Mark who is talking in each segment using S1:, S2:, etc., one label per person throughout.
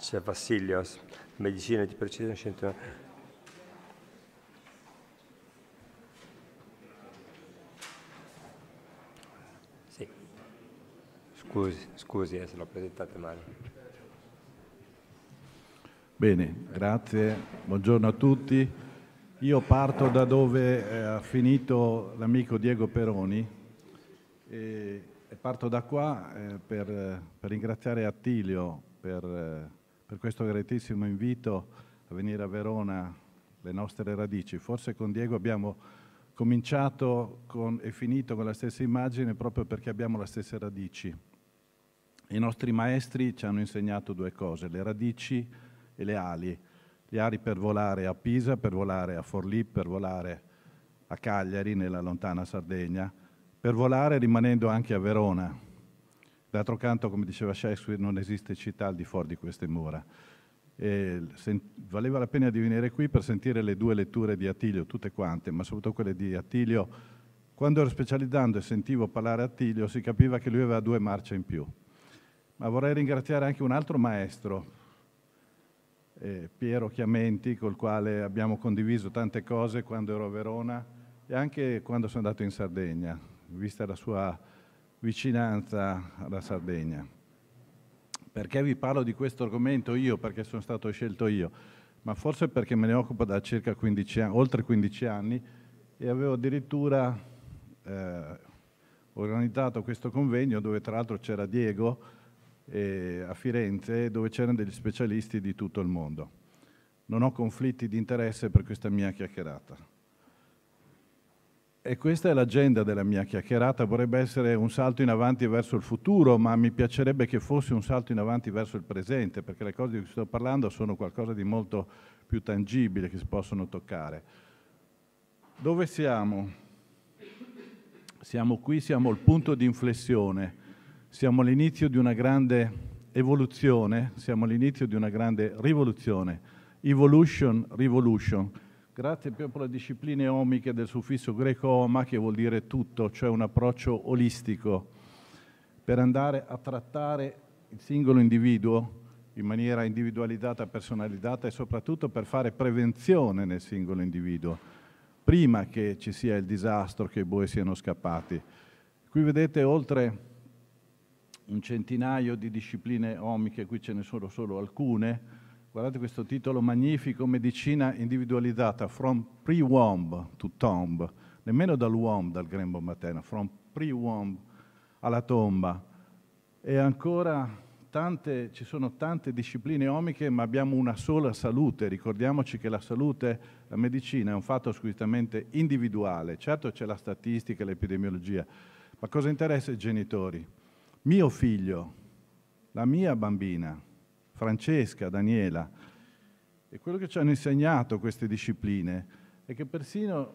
S1: C'è Vassilios, medicina di precisione scientifica. Sì. Scusi, scusi eh, se l'ho presentata male.
S2: Bene, grazie. Buongiorno a tutti. Io parto da dove eh, ha finito l'amico Diego Peroni e parto da qua eh, per, eh, per ringraziare Attilio per per questo gratissimo invito a venire a Verona, le nostre radici. Forse con Diego abbiamo cominciato con, e finito con la stessa immagine proprio perché abbiamo le stesse radici. I nostri maestri ci hanno insegnato due cose, le radici e le ali. Le ali per volare a Pisa, per volare a Forlì, per volare a Cagliari, nella lontana Sardegna, per volare rimanendo anche a Verona, D'altro canto, come diceva Shakespeare, non esiste città al di fuori di queste mura. valeva la pena di venire qui per sentire le due letture di Attilio, tutte quante, ma soprattutto quelle di Attilio. Quando ero specializzando e sentivo parlare Attilio, si capiva che lui aveva due marce in più. Ma vorrei ringraziare anche un altro maestro, eh, Piero Chiamenti, col quale abbiamo condiviso tante cose quando ero a Verona e anche quando sono andato in Sardegna, vista la sua vicinanza alla Sardegna. Perché vi parlo di questo argomento io? Perché sono stato scelto io, ma forse perché me ne occupo da circa 15 anni, oltre 15 anni e avevo addirittura eh, organizzato questo convegno dove tra l'altro c'era Diego eh, a Firenze dove c'erano degli specialisti di tutto il mondo. Non ho conflitti di interesse per questa mia chiacchierata. E questa è l'agenda della mia chiacchierata, vorrebbe essere un salto in avanti verso il futuro, ma mi piacerebbe che fosse un salto in avanti verso il presente, perché le cose di cui sto parlando sono qualcosa di molto più tangibile che si possono toccare. Dove siamo? Siamo qui, siamo al punto di inflessione, siamo all'inizio di una grande evoluzione, siamo all'inizio di una grande rivoluzione, evolution, revolution Grazie per le discipline omiche del suffisso greco oma, che vuol dire tutto, cioè un approccio olistico, per andare a trattare il singolo individuo in maniera individualizzata, personalizzata e soprattutto per fare prevenzione nel singolo individuo, prima che ci sia il disastro, che i boi siano scappati. Qui vedete oltre un centinaio di discipline omiche, qui ce ne sono solo alcune, Guardate questo titolo magnifico, Medicina individualizzata, from pre-womb to tomb, nemmeno dall'uomo, dal grembo materno, from pre-womb alla tomba. E ancora tante, ci sono tante discipline omiche, ma abbiamo una sola salute. Ricordiamoci che la salute, la medicina, è un fatto squisitamente individuale. Certo c'è la statistica, l'epidemiologia, ma cosa interessa i genitori? Mio figlio, la mia bambina, Francesca, Daniela. E quello che ci hanno insegnato queste discipline è che persino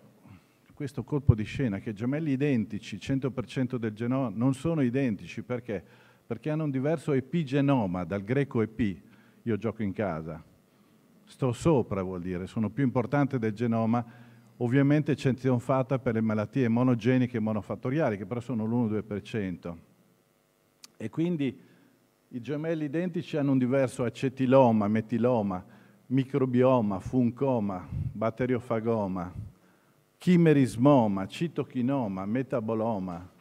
S2: questo colpo di scena, che gemelli identici, 100% del genoma, non sono identici perché? Perché hanno un diverso epigenoma, dal greco epi, io gioco in casa, sto sopra vuol dire, sono più importante del genoma, ovviamente eccezione fatta per le malattie monogeniche e monofattoriali, che però sono l'1-2%. E quindi i gemelli identici hanno un diverso acetiloma, metiloma, microbioma, funcoma, batteriofagoma, chimerismoma, citochinoma, metaboloma.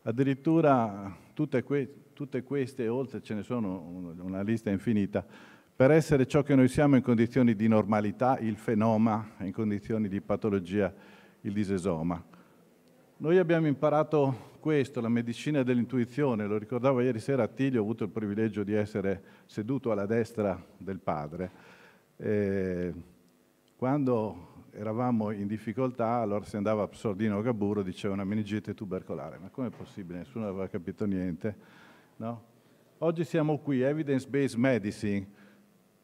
S2: Addirittura tutte, que tutte queste e oltre ce ne sono una lista infinita. Per essere ciò che noi siamo in condizioni di normalità, il fenoma, in condizioni di patologia, il disesoma. Noi abbiamo imparato questo, la medicina dell'intuizione, lo ricordavo ieri sera a Tiglio, ho avuto il privilegio di essere seduto alla destra del padre. E quando eravamo in difficoltà, allora si andava a Sordino Gaburo, diceva una meningite tubercolare, ma com'è possibile? Nessuno aveva capito niente. No? Oggi siamo qui, evidence-based medicine.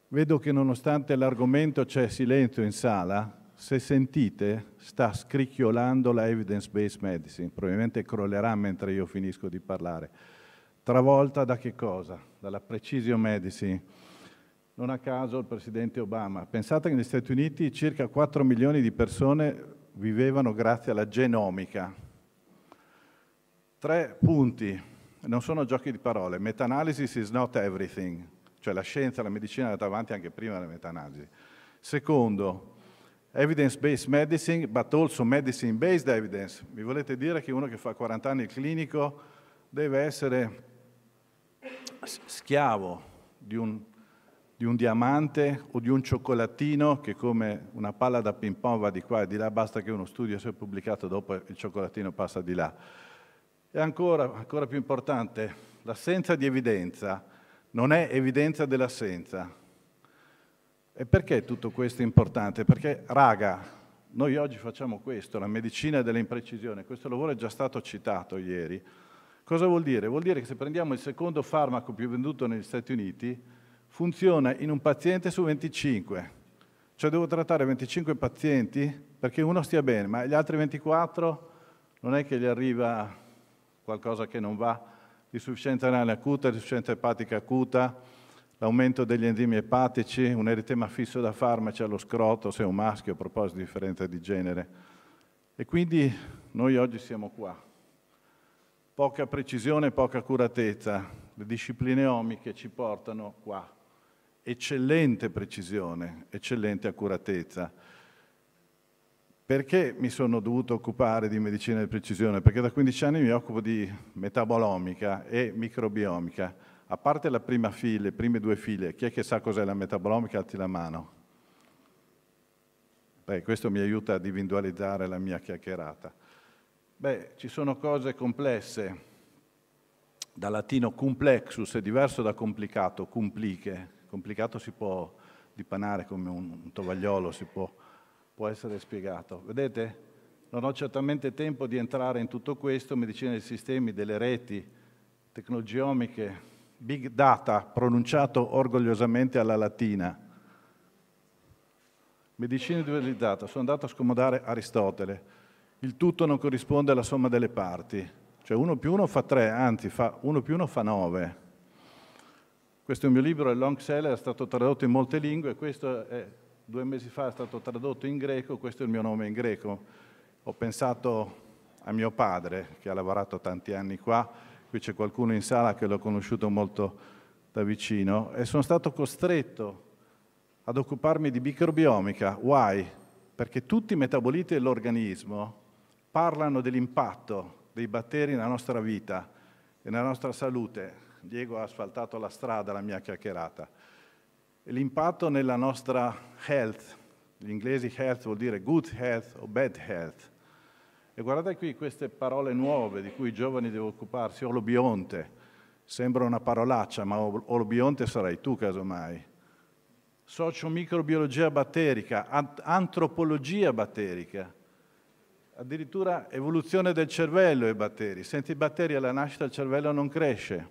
S2: Vedo che nonostante l'argomento c'è silenzio in sala, se sentite, sta scricchiolando la evidence-based medicine, probabilmente crollerà mentre io finisco di parlare. Travolta da che cosa? Dalla precision medicine. Non a caso il presidente Obama. Pensate che negli Stati Uniti circa 4 milioni di persone vivevano grazie alla genomica. Tre punti, non sono giochi di parole. Meta-analysis is not everything, cioè la scienza, la medicina è andata avanti anche prima della meta-analisi. Secondo, evidence-based medicine, but also medicine-based evidence. Mi volete dire che uno che fa 40 anni il clinico deve essere schiavo di un, di un diamante o di un cioccolatino che come una palla da ping pong va di qua e di là, basta che uno studio sia pubblicato, dopo il cioccolatino passa di là. E ancora, ancora più importante, l'assenza di evidenza non è evidenza dell'assenza, e perché tutto questo è importante? Perché, raga, noi oggi facciamo questo, la medicina dell'imprecisione, questo lavoro è già stato citato ieri. Cosa vuol dire? Vuol dire che se prendiamo il secondo farmaco più venduto negli Stati Uniti, funziona in un paziente su 25. Cioè devo trattare 25 pazienti perché uno stia bene, ma gli altri 24 non è che gli arriva qualcosa che non va, di insufficienza renale acuta, di insufficienza epatica acuta, l'aumento degli enzimi epatici, un eritema fisso da farmaci allo scroto, se è un maschio, a proposito di differenza di genere. E quindi noi oggi siamo qua. Poca precisione, poca curatezza. Le discipline omiche ci portano qua. Eccellente precisione, eccellente accuratezza. Perché mi sono dovuto occupare di medicina di precisione? Perché da 15 anni mi occupo di metabolomica e microbiomica a parte la prima fila, le prime due file, chi è che sa cos'è la metabolomica? Alti la mano. Beh, questo mi aiuta ad individualizzare la mia chiacchierata. Beh, ci sono cose complesse, dal latino complexus è diverso da complicato, compliche. Complicato si può dipanare come un, tovagliolo, si può, può essere spiegato. Vedete? Non ho certamente tempo di entrare in tutto questo, medicina dei sistemi, delle reti tecnologiomiche, big data, pronunciato orgogliosamente alla latina. Medicina individualizzata, sono andato a scomodare Aristotele. Il tutto non corrisponde alla somma delle parti. Cioè uno più uno fa tre, anzi fa uno più uno fa nove. Questo è un mio libro, è long seller, è stato tradotto in molte lingue, questo è, due mesi fa è stato tradotto in greco, questo è il mio nome in greco. Ho pensato a mio padre, che ha lavorato tanti anni qua, qui c'è qualcuno in sala che l'ho conosciuto molto da vicino, e sono stato costretto ad occuparmi di microbiomica. Why? Perché tutti i metaboliti dell'organismo parlano dell'impatto dei batteri nella nostra vita e nella nostra salute. Diego ha asfaltato la strada, la mia chiacchierata. L'impatto nella nostra health, gli inglesi health vuol dire good health o bad health, e guardate qui queste parole nuove di cui i giovani devono occuparsi, olobionte, sembra una parolaccia, ma olobionte sarai tu casomai. Sociomicrobiologia batterica, antropologia batterica, addirittura evoluzione del cervello e batteri. Senti i batteri alla nascita il cervello non cresce.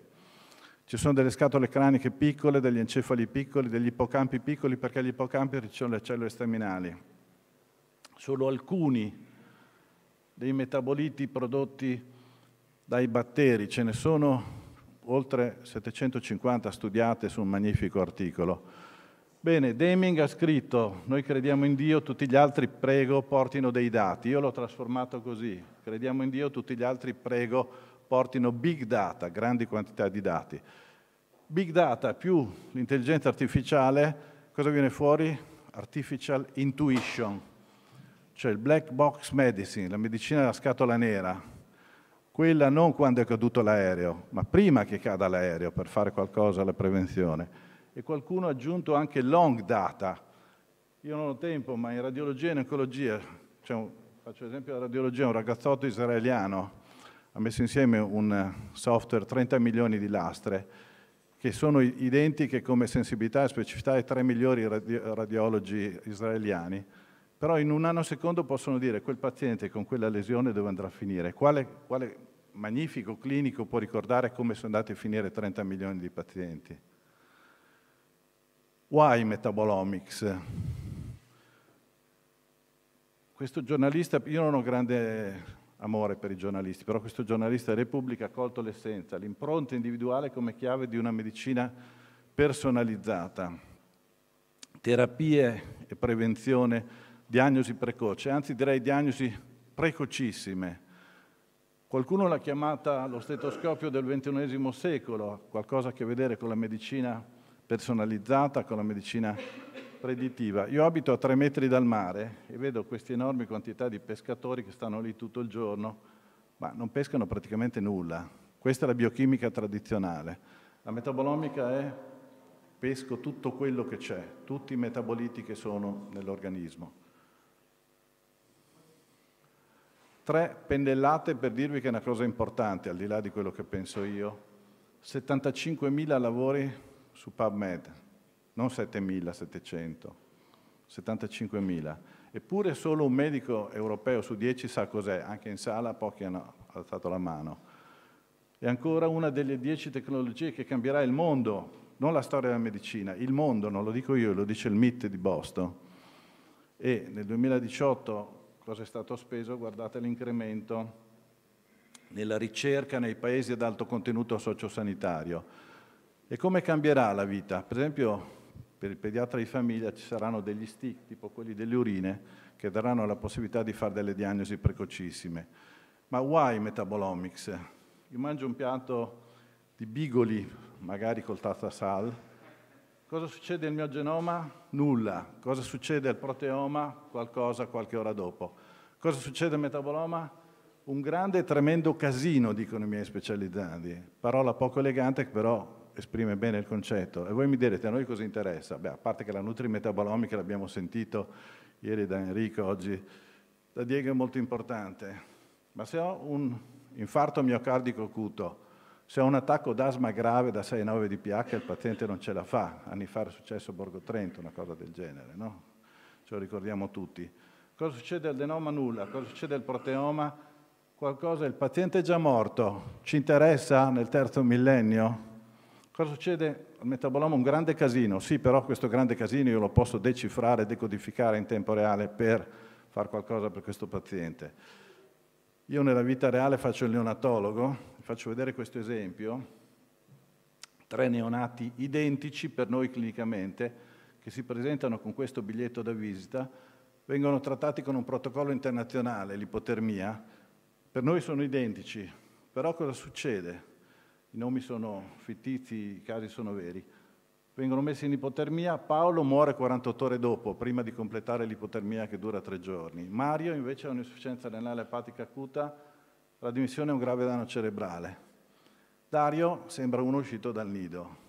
S2: Ci sono delle scatole craniche piccole, degli encefali piccoli, degli ippocampi piccoli perché gli ippocampi sono le cellule staminali. Solo alcuni dei metaboliti prodotti dai batteri, ce ne sono oltre 750 studiate su un magnifico articolo. Bene, Deming ha scritto, noi crediamo in Dio, tutti gli altri prego portino dei dati. Io l'ho trasformato così, crediamo in Dio, tutti gli altri prego portino big data, grandi quantità di dati. Big data più l'intelligenza artificiale, cosa viene fuori? Artificial intuition, cioè il black box medicine, la medicina della scatola nera, quella non quando è caduto l'aereo, ma prima che cada l'aereo per fare qualcosa alla prevenzione. E qualcuno ha aggiunto anche long data. Io non ho tempo, ma in radiologia e in oncologia, cioè, faccio l'esempio della radiologia, un ragazzotto israeliano ha messo insieme un software 30 milioni di lastre che sono identiche come sensibilità e specificità ai tre migliori radi- radiologi israeliani però in un nanosecondo possono dire quel paziente con quella lesione dove andrà a finire, quale, quale magnifico clinico può ricordare come sono andati a finire 30 milioni di pazienti. Why metabolomics? Questo giornalista, io non ho grande amore per i giornalisti, però questo giornalista Repubblica ha colto l'essenza, l'impronta individuale come chiave di una medicina personalizzata, terapie e prevenzione diagnosi precoce, anzi direi diagnosi precocissime. Qualcuno l'ha chiamata lo stetoscopio del XXI secolo, qualcosa a che vedere con la medicina personalizzata, con la medicina preditiva. Io abito a tre metri dal mare e vedo queste enormi quantità di pescatori che stanno lì tutto il giorno, ma non pescano praticamente nulla. Questa è la biochimica tradizionale. La metabolomica è pesco tutto quello che c'è, tutti i metaboliti che sono nell'organismo. Tre pennellate per dirvi che è una cosa importante, al di là di quello che penso io. 75.000 lavori su PubMed, non 7.700, 75.000. Eppure solo un medico europeo su 10 sa cos'è, anche in sala pochi hanno alzato la mano. È ancora una delle 10 tecnologie che cambierà il mondo, non la storia della medicina, il mondo, non lo dico io, lo dice il MIT di Boston. E nel 2018 cosa è stato speso, guardate l'incremento nella ricerca nei paesi ad alto contenuto sociosanitario. E come cambierà la vita? Per esempio per il pediatra di famiglia ci saranno degli stick, tipo quelli delle urine, che daranno la possibilità di fare delle diagnosi precocissime. Ma why metabolomics? Io mangio un piatto di bigoli, magari col tazza sal, Cosa succede al mio genoma? Nulla. Cosa succede al proteoma? Qualcosa qualche ora dopo. Cosa succede al metaboloma? Un grande e tremendo casino, dicono i miei specializzati. Parola poco elegante però esprime bene il concetto. E voi mi direte, a noi cosa interessa? Beh, a parte che la nutri-metabolomica l'abbiamo sentito ieri da Enrico, oggi da Diego è molto importante. Ma se ho un infarto miocardico acuto, se ha un attacco d'asma grave da 6,9 di pH, il paziente non ce la fa. Anni fa era successo a Borgo Trento, una cosa del genere, no? Ce lo ricordiamo tutti. Cosa succede al denoma? Nulla. Cosa succede al proteoma? Qualcosa, il paziente è già morto. Ci interessa nel terzo millennio? Cosa succede al metaboloma? Un grande casino. Sì, però questo grande casino io lo posso decifrare, decodificare in tempo reale per fare qualcosa per questo paziente. Io nella vita reale faccio il neonatologo, faccio vedere questo esempio, tre neonati identici per noi clinicamente, che si presentano con questo biglietto da visita, vengono trattati con un protocollo internazionale, l'ipotermia, per noi sono identici, però cosa succede? I nomi sono fittizi, i casi sono veri vengono messi in ipotermia, Paolo muore 48 ore dopo, prima di completare l'ipotermia che dura tre giorni. Mario invece ha un'insufficienza renale epatica acuta, la dimissione è un grave danno cerebrale. Dario sembra uno uscito dal nido.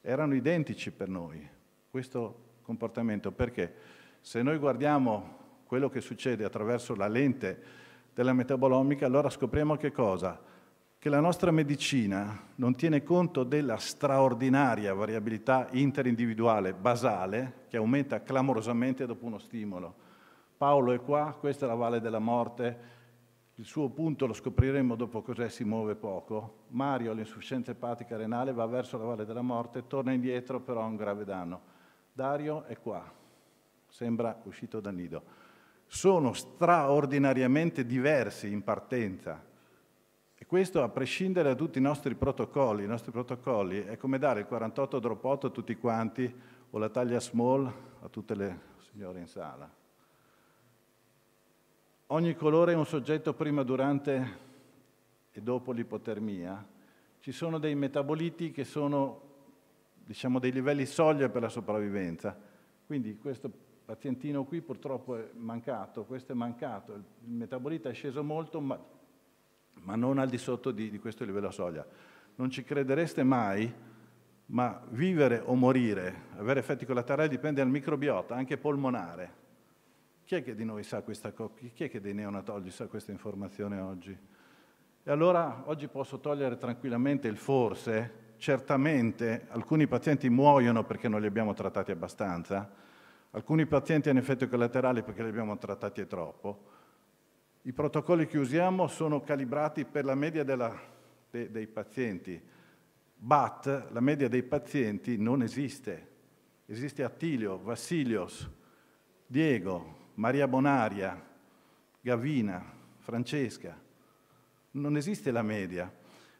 S2: Erano identici per noi questo comportamento, perché se noi guardiamo quello che succede attraverso la lente della metabolomica, allora scopriamo che cosa? che la nostra medicina non tiene conto della straordinaria variabilità interindividuale basale che aumenta clamorosamente dopo uno stimolo. Paolo è qua, questa è la valle della morte, il suo punto lo scopriremo dopo cos'è, si muove poco. Mario ha l'insufficienza epatica renale, va verso la valle della morte, torna indietro però ha un grave danno. Dario è qua, sembra uscito dal nido. Sono straordinariamente diversi in partenza questo a prescindere da tutti i nostri protocolli. I nostri protocolli è come dare il 48 drop dropotto a tutti quanti o la taglia small a tutte le signore in sala. Ogni colore è un soggetto prima, durante e dopo l'ipotermia. Ci sono dei metaboliti che sono diciamo, dei livelli soglia per la sopravvivenza. Quindi questo pazientino qui purtroppo è mancato, questo è mancato, il metabolita è sceso molto, ma ma non al di sotto di, di questo livello soglia. Non ci credereste mai, ma vivere o morire, avere effetti collaterali dipende dal microbiota, anche polmonare. Chi è che di noi sa questa cosa? Chi è che dei neonatologi sa questa informazione oggi? E allora oggi posso togliere tranquillamente il forse, certamente alcuni pazienti muoiono perché non li abbiamo trattati abbastanza, alcuni pazienti hanno effetti collaterali perché li abbiamo trattati troppo, i protocolli che usiamo sono calibrati per la media della, de, dei pazienti, BAT, la media dei pazienti, non esiste. Esiste Attilio, Vassilios, Diego, Maria Bonaria, Gavina, Francesca. Non esiste la media.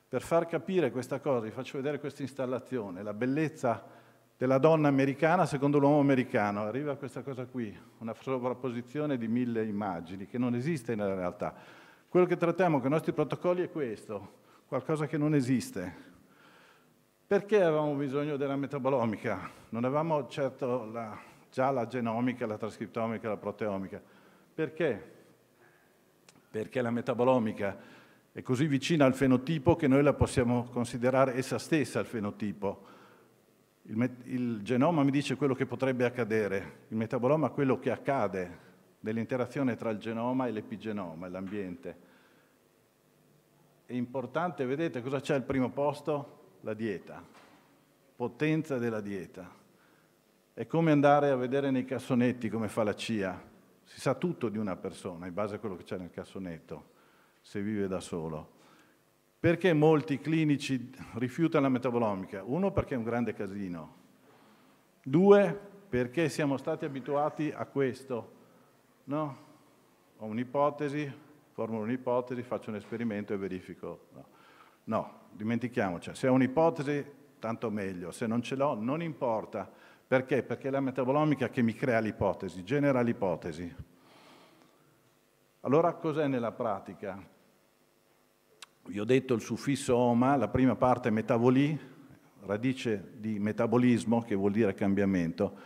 S2: Per far capire questa cosa vi faccio vedere questa installazione, la bellezza della donna americana secondo l'uomo americano. Arriva questa cosa qui, una sovrapposizione di mille immagini che non esiste nella realtà. Quello che trattiamo con i nostri protocolli è questo, qualcosa che non esiste. Perché avevamo bisogno della metabolomica? Non avevamo certo la, già la genomica, la trascriptomica, la proteomica. Perché? Perché la metabolomica è così vicina al fenotipo che noi la possiamo considerare essa stessa il fenotipo il, il, genoma mi dice quello che potrebbe accadere, il metaboloma quello che accade nell'interazione tra il genoma e l'epigenoma, l'ambiente. È importante, vedete cosa c'è al primo posto? La dieta, potenza della dieta. È come andare a vedere nei cassonetti come fa la CIA. Si sa tutto di una persona in base a quello che c'è nel cassonetto, se vive da solo. Perché molti clinici rifiutano la metabolomica? Uno, perché è un grande casino. Due, perché siamo stati abituati a questo. No? Ho un'ipotesi, formulo un'ipotesi, faccio un esperimento e verifico. No, no dimentichiamoci. Se ho un'ipotesi, tanto meglio. Se non ce l'ho, non importa. Perché? Perché è la metabolomica che mi crea l'ipotesi, genera l'ipotesi. Allora cos'è nella pratica? vi ho detto il suffisso oma, la prima parte metabolì, radice di metabolismo, che vuol dire cambiamento.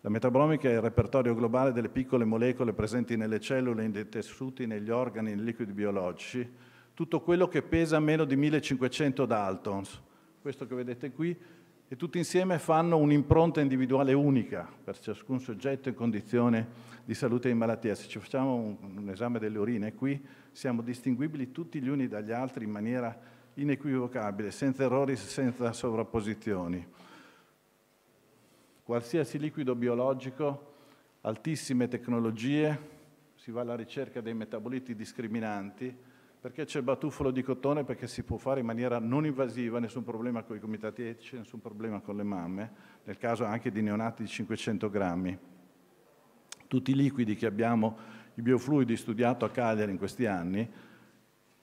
S2: La metabolomica è il repertorio globale delle piccole molecole presenti nelle cellule, nei tessuti, negli organi, nei liquidi biologici, tutto quello che pesa meno di 1500 Daltons. Questo che vedete qui e tutti insieme fanno un'impronta individuale unica per ciascun soggetto in condizione di salute e in malattia. Se ci facciamo un, un esame delle urine qui siamo distinguibili tutti gli uni dagli altri in maniera inequivocabile, senza errori, senza sovrapposizioni. Qualsiasi liquido biologico, altissime tecnologie, si va alla ricerca dei metaboliti discriminanti, perché c'è il batuffolo di cotone, perché si può fare in maniera non invasiva, nessun problema con i comitati etici, nessun problema con le mamme, nel caso anche di neonati di 500 grammi. Tutti i liquidi che abbiamo, i biofluidi studiato a Cagliari in questi anni,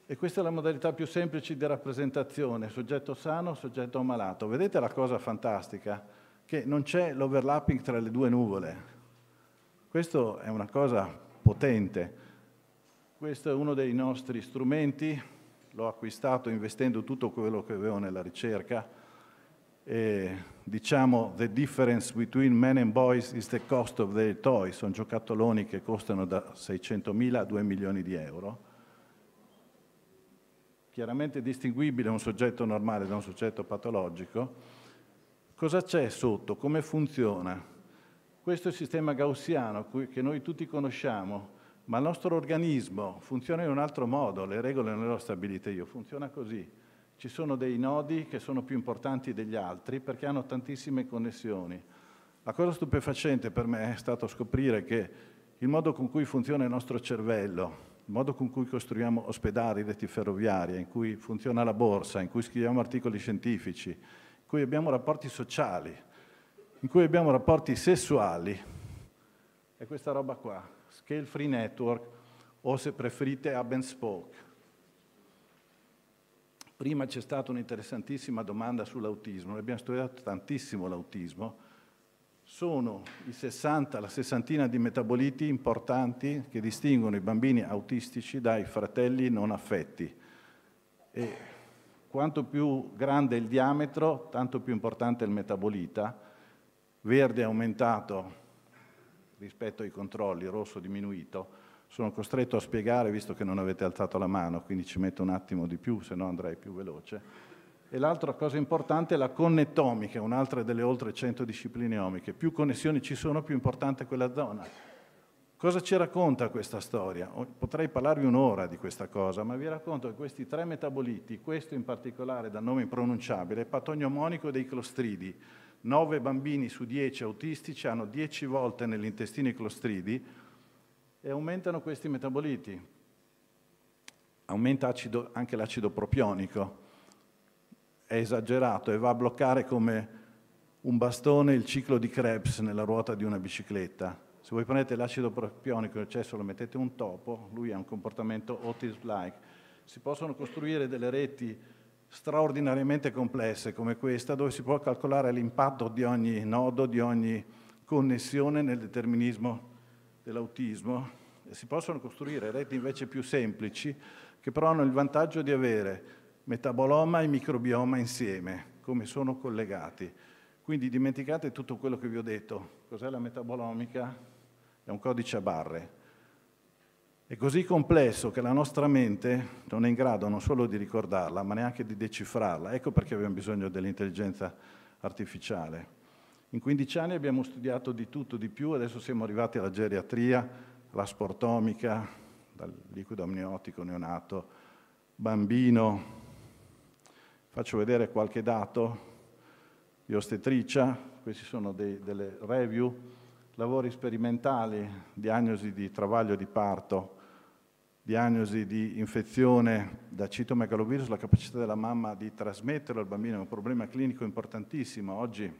S2: e questa è la modalità più semplice di rappresentazione, soggetto sano, soggetto malato. Vedete la cosa fantastica? Che non c'è l'overlapping tra le due nuvole. Questo è una cosa potente questo è uno dei nostri strumenti, l'ho acquistato investendo tutto quello che avevo nella ricerca. E, diciamo, the difference between men and boys is the cost of their toys. Sono giocattoloni che costano da 600.000 a 2 milioni di euro chiaramente distinguibile un soggetto normale da un soggetto patologico, cosa c'è sotto, come funziona? Questo è il sistema gaussiano che noi tutti conosciamo, ma il nostro organismo funziona in un altro modo, le regole non le ho stabilite io, funziona così. Ci sono dei nodi che sono più importanti degli altri perché hanno tantissime connessioni. La cosa stupefacente per me è stato scoprire che il modo con cui funziona il nostro cervello, il modo con cui costruiamo ospedali, reti ferroviarie, in cui funziona la borsa, in cui scriviamo articoli scientifici, in cui abbiamo rapporti sociali, in cui abbiamo rapporti sessuali, è questa roba qua, Scale Free Network o se preferite Hub and Spoke. Prima c'è stata un'interessantissima domanda sull'autismo, abbiamo studiato tantissimo l'autismo, sono i 60, la sessantina di metaboliti importanti che distinguono i bambini autistici dai fratelli non affetti. E quanto più grande il diametro, tanto più importante il metabolita. Verde è aumentato rispetto ai controlli, rosso diminuito, sono costretto a spiegare, visto che non avete alzato la mano, quindi ci metto un attimo di più, se no andrei più veloce. E l'altra cosa importante è la connettomica, un'altra delle oltre 100 discipline omiche. Più connessioni ci sono, più importante è quella zona. Cosa ci racconta questa storia? Potrei parlarvi un'ora di questa cosa, ma vi racconto che questi tre metaboliti, questo in particolare dal nome impronunciabile, è patognomonico dei clostridi, 9 bambini su 10 autistici hanno 10 volte nell'intestino i clostridi e aumentano questi metaboliti. Aumenta acido, anche l'acido propionico, è esagerato e va a bloccare come un bastone il ciclo di Krebs nella ruota di una bicicletta. Se voi prendete l'acido propionico in eccesso lo mettete un topo, lui ha un comportamento otis-like. Si possono costruire delle reti straordinariamente complesse come questa, dove si può calcolare l'impatto di ogni nodo, di ogni connessione nel determinismo dell'autismo, e si possono costruire reti invece più semplici, che però hanno il vantaggio di avere metaboloma e microbioma insieme, come sono collegati. Quindi dimenticate tutto quello che vi ho detto. Cos'è la metabolomica? È un codice a barre, è così complesso che la nostra mente non è in grado non solo di ricordarla, ma neanche di decifrarla. Ecco perché abbiamo bisogno dell'intelligenza artificiale. In 15 anni abbiamo studiato di tutto, di più, adesso siamo arrivati alla geriatria, la sportomica, dal liquido amniotico neonato, bambino. Faccio vedere qualche dato di ostetricia, questi sono dei, delle review, lavori sperimentali, diagnosi di travaglio di parto, diagnosi di infezione da citomegalovirus, la capacità della mamma di trasmetterlo al bambino è un problema clinico importantissimo. Oggi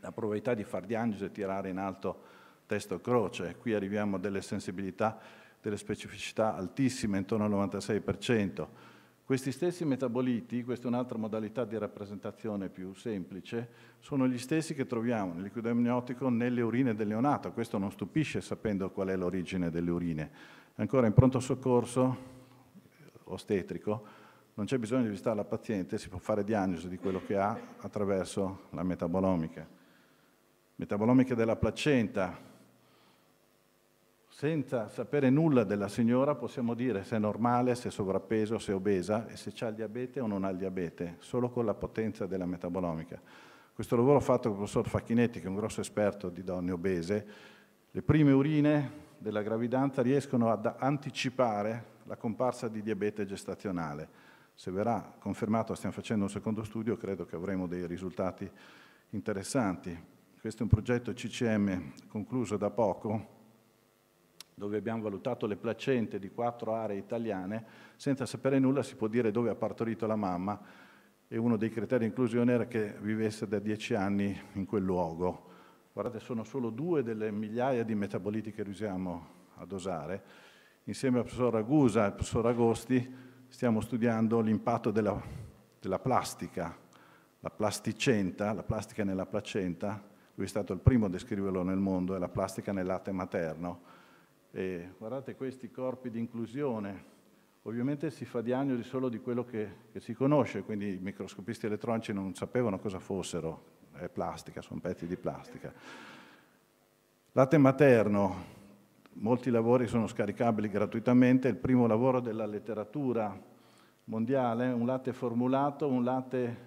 S2: la probabilità di far diagnosi è tirare in alto testo croce, qui arriviamo a delle sensibilità, delle specificità altissime, intorno al 96%. Questi stessi metaboliti, questa è un'altra modalità di rappresentazione più semplice, sono gli stessi che troviamo nel liquido amniotico nelle urine del neonato. Questo non stupisce sapendo qual è l'origine delle urine ancora in pronto soccorso ostetrico non c'è bisogno di visitare la paziente, si può fare diagnosi di quello che ha attraverso la metabolomica. Metabolomica della placenta. Senza sapere nulla della signora possiamo dire se è normale, se è sovrappeso, se è obesa e se ha il diabete o non ha il diabete, solo con la potenza della metabolomica. Questo lavoro fatto con il professor Facchinetti, che è un grosso esperto di donne obese, le prime urine della gravidanza riescono ad anticipare la comparsa di diabete gestazionale. Se verrà confermato, stiamo facendo un secondo studio, credo che avremo dei risultati interessanti. Questo è un progetto CCM concluso da poco, dove abbiamo valutato le placente di quattro aree italiane, senza sapere nulla si può dire dove ha partorito la mamma e uno dei criteri di inclusione era che vivesse da dieci anni in quel luogo. Guardate, sono solo due delle migliaia di metaboliti che riusciamo a dosare. Insieme al professor Ragusa e al professor Agosti stiamo studiando l'impatto della, della plastica, la plasticenta, la plastica nella placenta. Lui è stato il primo a descriverlo nel mondo, è la plastica nel latte materno. E guardate questi corpi di inclusione, Ovviamente si fa diagnosi solo di quello che, che, si conosce, quindi i microscopisti elettronici non sapevano cosa fossero è plastica, sono pezzi di plastica. Latte materno, molti lavori sono scaricabili gratuitamente, è il primo lavoro della letteratura mondiale, un latte formulato, un latte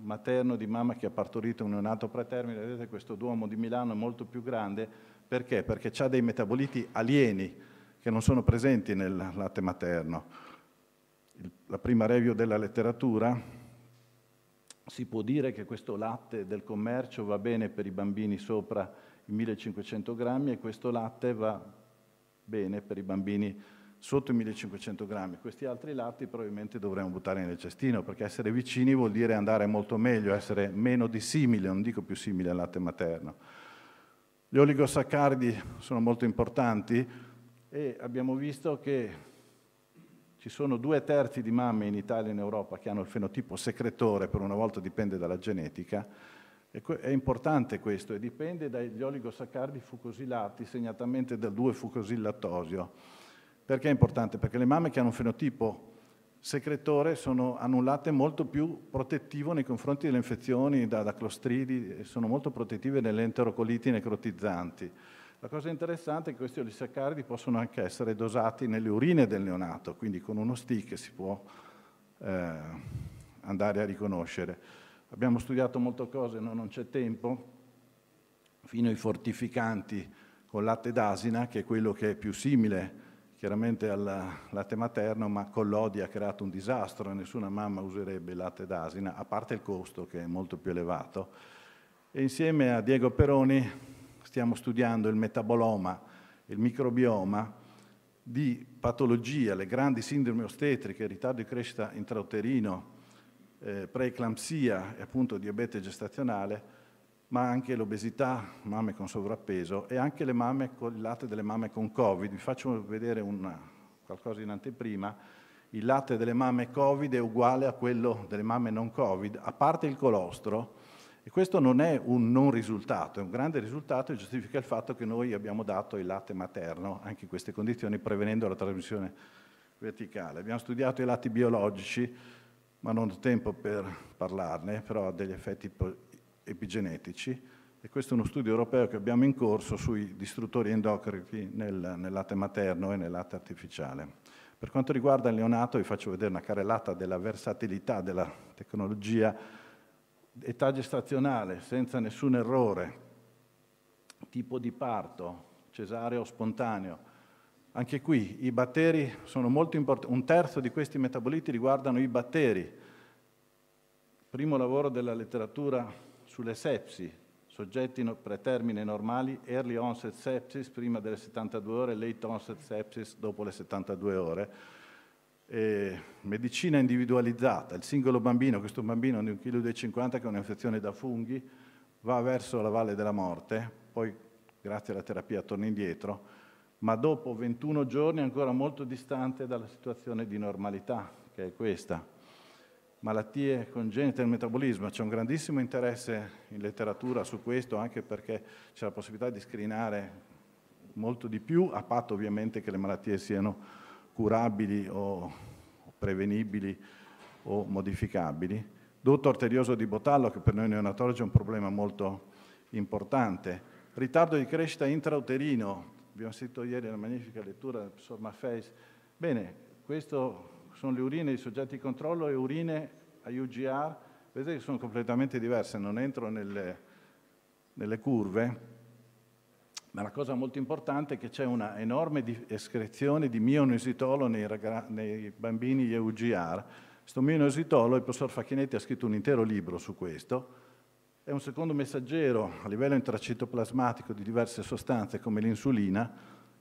S2: materno di mamma che ha partorito un neonato pretermine, vedete questo duomo di Milano è molto più grande, perché? Perché ha dei metaboliti alieni che non sono presenti nel latte materno. la prima review della letteratura si può dire che questo latte del commercio va bene per i bambini sopra i 1500 grammi e questo latte va bene per i bambini sotto i 1500 grammi. Questi altri latti probabilmente dovremmo buttare nel cestino, perché essere vicini vuol dire andare molto meglio, essere meno dissimile, non dico più simile al latte materno. Gli oligosaccaridi sono molto importanti e abbiamo visto che ci sono due terzi di mamme in Italia e in Europa che hanno il fenotipo secretore, per una volta dipende dalla genetica, è importante questo e dipende dagli oligosaccardi fucosilati, segnatamente dal 2 fucosillatosio. Perché è importante? Perché le mamme che hanno un fenotipo secretore sono, hanno un latte molto più protettivo nei confronti delle infezioni da, da clostridi, sono molto protettive nelle enterocoliti necrotizzanti. La cosa interessante è che questi olisacaridi possono anche essere dosati nelle urine del neonato, quindi con uno stick si può eh, andare a riconoscere. Abbiamo studiato molte cose, no? non c'è tempo, fino ai fortificanti con latte d'asina, che è quello che è più simile chiaramente al latte materno, ma con l'odi ha creato un disastro, nessuna mamma userebbe il latte d'asina, a parte il costo che è molto più elevato. E insieme a Diego Peroni stiamo studiando il metaboloma, il microbioma, di patologia, le grandi sindrome ostetriche, ritardo di crescita intrauterino, eh, preeclampsia e appunto diabete gestazionale, ma anche l'obesità, mamme con sovrappeso e anche le mamme, il latte delle mamme con Covid. Vi faccio vedere una, qualcosa in anteprima. Il latte delle mamme Covid è uguale a quello delle mamme non Covid, a parte il colostro, e questo non è un non risultato, è un grande risultato e giustifica il fatto che noi abbiamo dato il latte materno anche in queste condizioni prevenendo la trasmissione verticale. Abbiamo studiato i lati biologici, ma non ho tempo per parlarne, però ha degli effetti epigenetici e questo è uno studio europeo che abbiamo in corso sui distruttori endocrini nel, nel latte materno e nel latte artificiale. Per quanto riguarda il neonato vi faccio vedere una carrellata della versatilità della tecnologia età gestazionale, senza nessun errore, tipo di parto, cesareo spontaneo. Anche qui i batteri sono molto importanti, un terzo di questi metaboliti riguardano i batteri. Primo lavoro della letteratura sulle sepsi, soggetti pretermine normali, early onset sepsis prima delle 72 ore, late onset sepsis dopo le 72 ore eh, medicina individualizzata, il singolo bambino, questo bambino di 1,50 kg che ha un'infezione da funghi, va verso la valle della morte, poi grazie alla terapia torna indietro, ma dopo 21 giorni è ancora molto distante dalla situazione di normalità, che è questa. Malattie congenite del metabolismo, c'è un grandissimo interesse in letteratura su questo, anche perché c'è la possibilità di screenare molto di più, a patto ovviamente che le malattie siano curabili o prevenibili o modificabili. Dotto arterioso di Botallo, che per noi neonatologi è un problema molto importante. Ritardo di crescita intrauterino, abbiamo sentito ieri una magnifica lettura del professor Maffeis. Bene, queste sono le urine dei soggetti di controllo e urine a UGR, vedete che sono completamente diverse, non entro nelle, nelle curve, ma la cosa molto importante è che c'è una enorme escrezione di mionesitolo nei, nei bambini EUGR. Questo mionesitolo, il professor Facchinetti ha scritto un intero libro su questo, è un secondo messaggero a livello intracitoplasmatico di diverse sostanze come l'insulina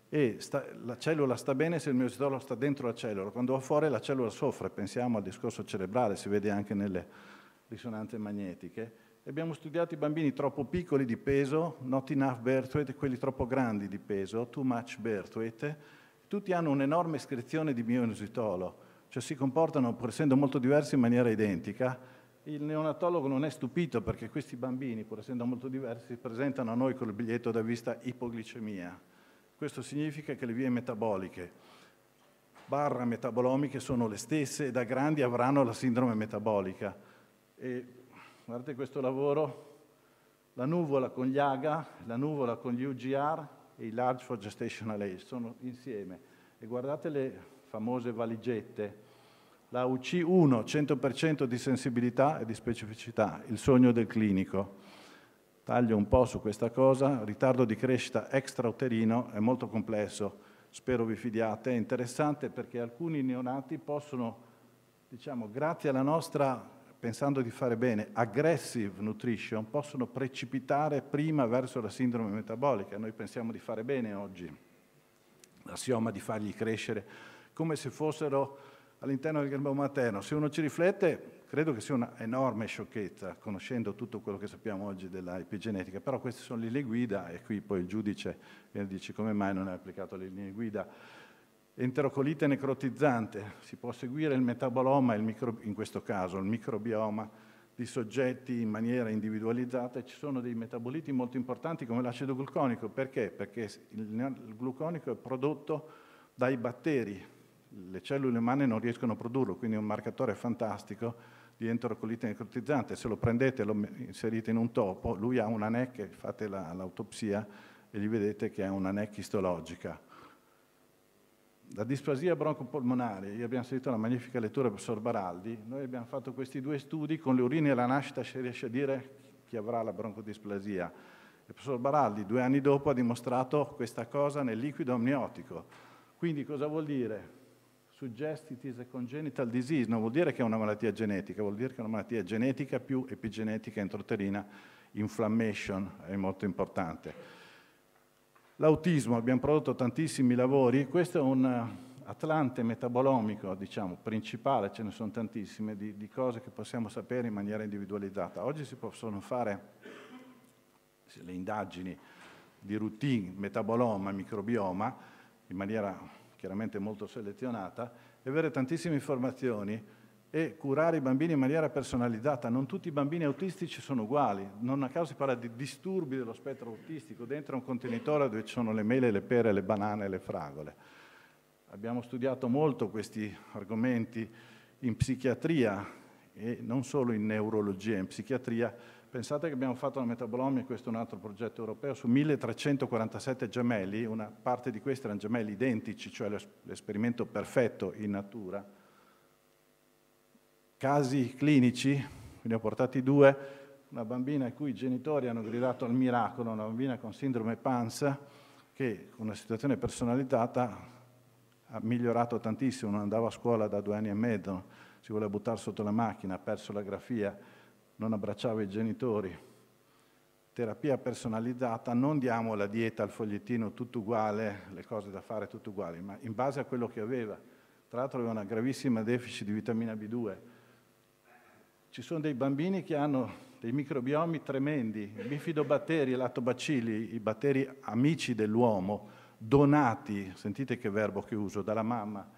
S2: e sta, la cellula sta bene se il miositolo sta dentro la cellula, quando va fuori la cellula soffre, pensiamo al discorso cerebrale, si vede anche nelle risonanze magnetiche, abbiamo studiato i bambini troppo piccoli di peso, not enough birth weight, e quelli troppo grandi di peso, too much birth weight. Tutti hanno un'enorme escrezione di mioinositolo, cioè si comportano, pur essendo molto diversi, in maniera identica. Il neonatologo non è stupito perché questi bambini, pur essendo molto diversi, si presentano a noi con il biglietto da vista ipoglicemia. Questo significa che le vie metaboliche barra metabolomiche sono le stesse e da grandi avranno la sindrome metabolica. E Guardate questo lavoro, la nuvola con gli AGA, la nuvola con gli UGR e i Large for Gestational Age, sono insieme. E guardate le famose valigette, la UC1, 100% di sensibilità e di specificità, il sogno del clinico. Taglio un po' su questa cosa, ritardo di crescita extrauterino è molto complesso, spero vi fidiate, è interessante perché alcuni neonati possono, diciamo, grazie alla nostra pensando di fare bene, aggressive nutrition, possono precipitare prima verso la sindrome metabolica. Noi pensiamo di fare bene oggi, la sioma di fargli crescere come se fossero all'interno del grembo materno. Se uno ci riflette, credo che sia un'enorme sciocchezza, conoscendo tutto quello che sappiamo oggi della epigenetica, però queste sono le linee guida e qui poi il giudice viene eh, dice come mai non è applicato le linee guida enterocolite necrotizzante, si può seguire il metaboloma, il micro, in questo caso il microbioma di soggetti in maniera individualizzata, ci sono dei metaboliti molto importanti come l'acido gluconico, perché? Perché il gluconico è prodotto dai batteri, le cellule umane non riescono a produrlo, quindi è un marcatore fantastico di enterocolite necrotizzante, se lo prendete e lo inserite in un topo, lui ha una NEC, fate l'autopsia e gli vedete che ha una NEC istologica la displasia broncopolmonare, io abbiamo sentito una magnifica lettura del professor Baraldi, noi abbiamo fatto questi due studi, con le urine e la nascita si riesce a dire chi avrà la broncodisplasia. Il professor Baraldi due anni dopo ha dimostrato questa cosa nel liquido amniotico. Quindi cosa vuol dire? Suggestitis e congenital disease non vuol dire che è una malattia genetica, vuol dire che è una malattia genetica più epigenetica intrauterina, inflammation è molto importante. L'autismo, abbiamo prodotto tantissimi lavori, questo è un eh, atlante metabolomico, diciamo, principale, ce ne sono tantissime, di, di cose che possiamo sapere in maniera individualizzata. Oggi si possono fare le indagini di routine, metaboloma, microbioma, in maniera chiaramente molto selezionata, e avere tantissime informazioni e curare i bambini in maniera personalizzata. Non tutti i bambini autistici sono uguali, non a caso si parla di disturbi dello spettro autistico, dentro un contenitore dove ci sono le mele, le pere, le banane, le fragole. Abbiamo studiato molto questi argomenti in psichiatria e non solo in neurologia, in psichiatria. Pensate che abbiamo fatto la metabolomia, questo è un altro progetto europeo, su 1347 gemelli, una parte di questi erano gemelli identici, cioè l'esperimento perfetto in natura, casi clinici, ne ho portati due, una bambina i cui i genitori hanno gridato al miracolo, una bambina con sindrome panza che con una situazione personalizzata ha migliorato tantissimo, non andava a scuola da due anni e mezzo, si voleva buttare sotto la macchina, ha perso la grafia, non abbracciava i genitori. Terapia personalizzata, non diamo la dieta, il fogliettino tutto uguale, le cose da fare tutto uguali, ma in base a quello che aveva. Tra l'altro aveva una gravissima deficit di vitamina B2, ci sono dei bambini che hanno dei microbiomi tremendi, bifidobatteri, latobacilli, i batteri amici dell'uomo, donati, sentite che verbo che uso, dalla mamma,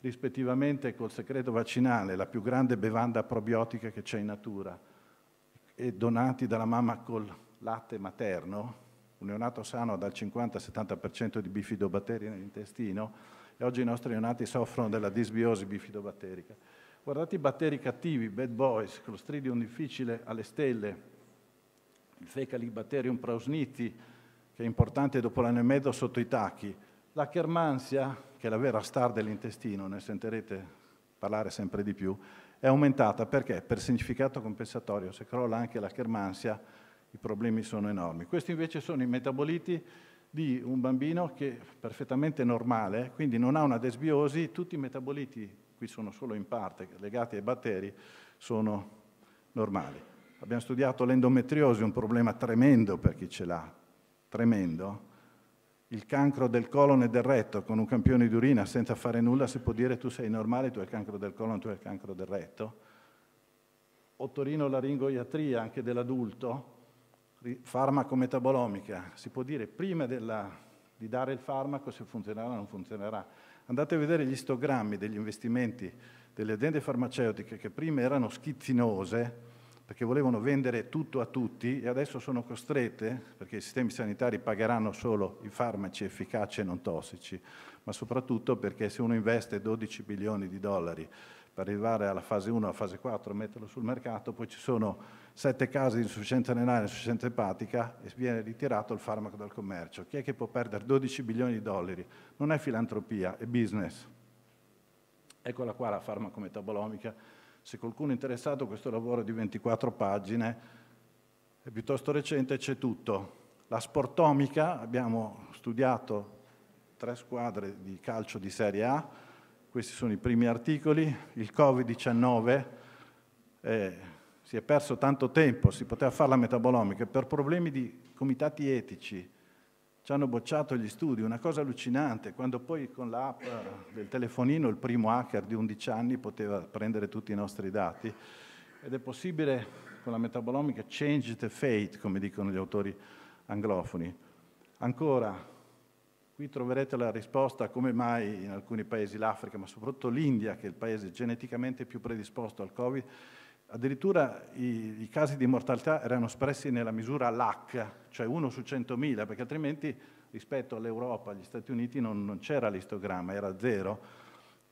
S2: rispettivamente col secreto vaccinale, la più grande bevanda probiotica che c'è in natura, e donati dalla mamma col latte materno, un neonato sano ha dal 50 al 70% di bifidobatteri nell'intestino e oggi i nostri neonati soffrono della disbiosi bifidobatterica. Guardate i batteri cattivi, bad boys, Clostridium difficile alle stelle, il Fecalibacterium Prausniti, che è importante dopo l'anno e mezzo sotto i tacchi, la Kermansia, che è la vera star dell'intestino, ne sentirete parlare sempre di più, è aumentata perché per significato compensatorio, se crolla anche la Kermansia, i problemi sono enormi. Questi invece sono i metaboliti di un bambino che è perfettamente normale, quindi non ha una desbiosi, tutti i metaboliti qui sono solo in parte legati ai batteri, sono normali. Abbiamo studiato l'endometriosi, un problema tremendo per chi ce l'ha, tremendo. Il cancro del colon e del retto, con un campione di urina senza fare nulla si può dire tu sei normale, tu hai il cancro del colon, tu hai il cancro del retto. Ottorino laringoiatria anche dell'adulto, farmaco metabolomica, si può dire prima della, di dare il farmaco se funzionerà o non funzionerà Andate a vedere gli istogrammi degli investimenti delle aziende farmaceutiche che prima erano schizzinose perché volevano vendere tutto a tutti e adesso sono costrette, perché i sistemi sanitari pagheranno solo i farmaci efficaci e non tossici, ma soprattutto perché se uno investe 12 milioni di dollari per arrivare alla fase 1, alla fase 4, metterlo sul mercato, poi ci sono sette casi di insufficienza renale e insufficienza epatica e viene ritirato il farmaco dal commercio. Chi è che può perdere 12 milioni di dollari? Non è filantropia, è business. Eccola qua la farmacometabolomica. Se qualcuno è interessato a questo lavoro di 24 pagine, è piuttosto recente, c'è tutto. La sportomica, abbiamo studiato tre squadre di calcio di Serie A, questi sono i primi articoli, il Covid-19, eh, si è perso tanto tempo, si poteva fare la metabolomica, per problemi di comitati etici ci hanno bocciato gli studi, una cosa allucinante, quando poi con l'app del telefonino il primo hacker di 11 anni poteva prendere tutti i nostri dati ed è possibile con la metabolomica change the fate, come dicono gli autori anglofoni. Ancora, Qui troverete la risposta a come mai in alcuni paesi l'Africa, ma soprattutto l'India, che è il paese geneticamente più predisposto al Covid, Addirittura i, i, casi di mortalità erano espressi nella misura LAC, cioè 1 su 100.000, perché altrimenti rispetto all'Europa, agli Stati Uniti, non, non c'era l'istogramma, era zero.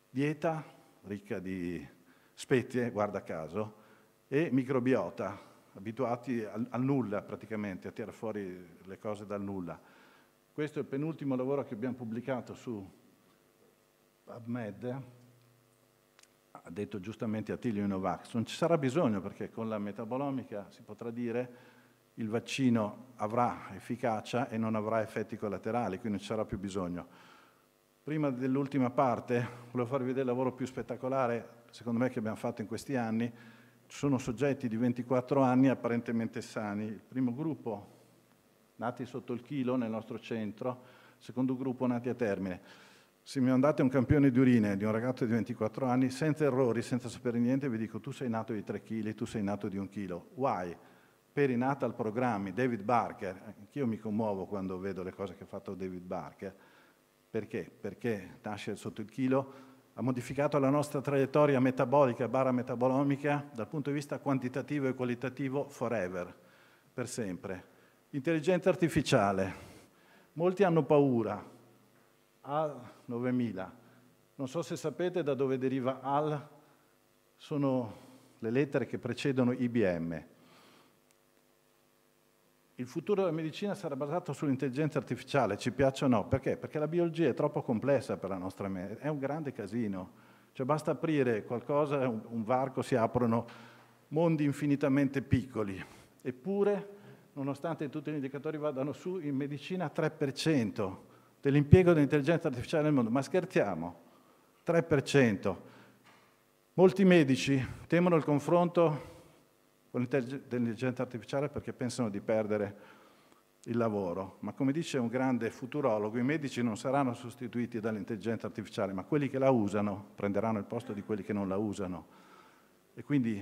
S2: Dieta ricca di spezie, guarda caso, e microbiota, abituati al, al nulla praticamente, a tirare fuori le cose dal nulla. Questo è il penultimo lavoro che abbiamo pubblicato su PubMed, ha detto giustamente Attilio Novax, non ci sarà bisogno perché con la metabolomica si potrà dire il vaccino avrà efficacia e non avrà effetti collaterali, quindi non ci sarà più bisogno. Prima dell'ultima parte volevo farvi vedere il lavoro più spettacolare, secondo me, che abbiamo fatto in questi anni. Ci sono soggetti di 24 anni apparentemente sani. Il primo gruppo nati sotto il chilo nel nostro centro, il secondo gruppo nati a termine. Se mi è un campione di urine di un ragazzo di 24 anni, senza errori, senza sapere niente, vi dico tu sei nato di 3 kg, tu sei nato di 1 kg. Why? Per i natal programmi, David Barker, anch'io mi commuovo quando vedo le cose che ha fatto David Barker, perché? Perché nasce sotto il chilo, ha modificato la nostra traiettoria metabolica, barra metabolomica, dal punto di vista quantitativo e qualitativo, forever, per sempre. Intelligenza artificiale. Molti hanno paura. Ha ah, 9000. Non so se sapete da dove deriva AL, sono le lettere che precedono IBM. Il futuro della medicina sarà basato sull'intelligenza artificiale, ci piaccia o no? Perché? Perché la biologia è troppo complessa per la nostra mente, è un grande casino. Cioè basta aprire qualcosa, un, varco, si aprono mondi infinitamente piccoli. Eppure, nonostante tutti gli indicatori vadano su, in medicina 3% dell'impiego dell'intelligenza artificiale nel mondo. Ma scherziamo, 3%. Molti medici temono il confronto con l'intelligenza artificiale perché pensano di perdere il lavoro, ma come dice un grande futurologo, i medici non saranno sostituiti dall'intelligenza artificiale, ma quelli che la usano prenderanno il posto di quelli che non la usano. E quindi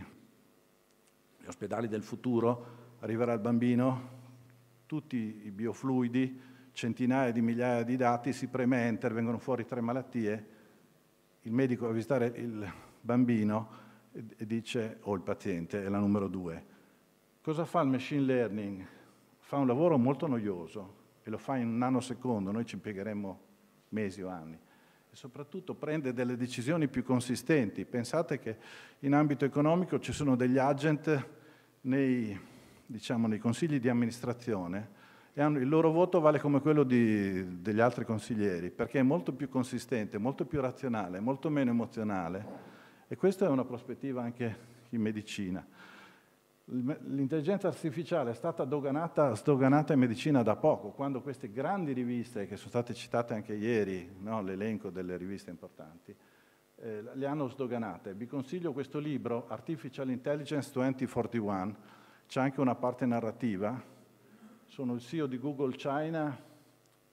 S2: gli ospedali del futuro, arriverà il bambino, tutti i biofluidi, centinaia di migliaia di dati, si preme enter, vengono fuori tre malattie, il medico va a visitare il bambino e dice, o oh, il paziente, è la numero due. Cosa fa il machine learning? Fa un lavoro molto noioso e lo fa in un nanosecondo, noi ci impiegheremo mesi o anni e soprattutto prende delle decisioni più consistenti. Pensate che in ambito economico ci sono degli agent nei, diciamo, nei consigli di amministrazione e hanno, il loro voto vale come quello di, degli altri consiglieri, perché è molto più consistente, molto più razionale, molto meno emozionale e questa è una prospettiva anche in medicina. L'intelligenza artificiale è stata doganata, sdoganata in medicina da poco, quando queste grandi riviste, che sono state citate anche ieri, no, l'elenco delle riviste importanti, eh, le hanno sdoganate. Vi consiglio questo libro, Artificial Intelligence 2041, c'è anche una parte narrativa sono il CEO di Google China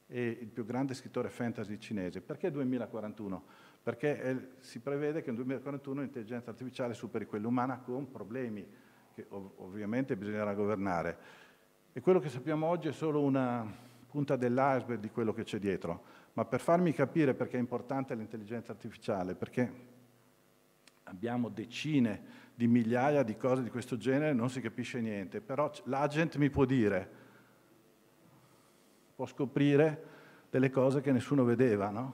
S2: e il più grande scrittore fantasy cinese. Perché 2041? Perché eh, si prevede che nel 2041 l'intelligenza artificiale superi quella umana con problemi che ov ovviamente bisognerà governare. E quello che sappiamo oggi è solo una punta dell'iceberg di quello che c'è dietro. Ma per farmi capire perché è importante l'intelligenza artificiale, perché abbiamo decine di migliaia di cose di questo genere, non si capisce niente, però l'agent mi può dire può scoprire delle cose che nessuno vedeva, no?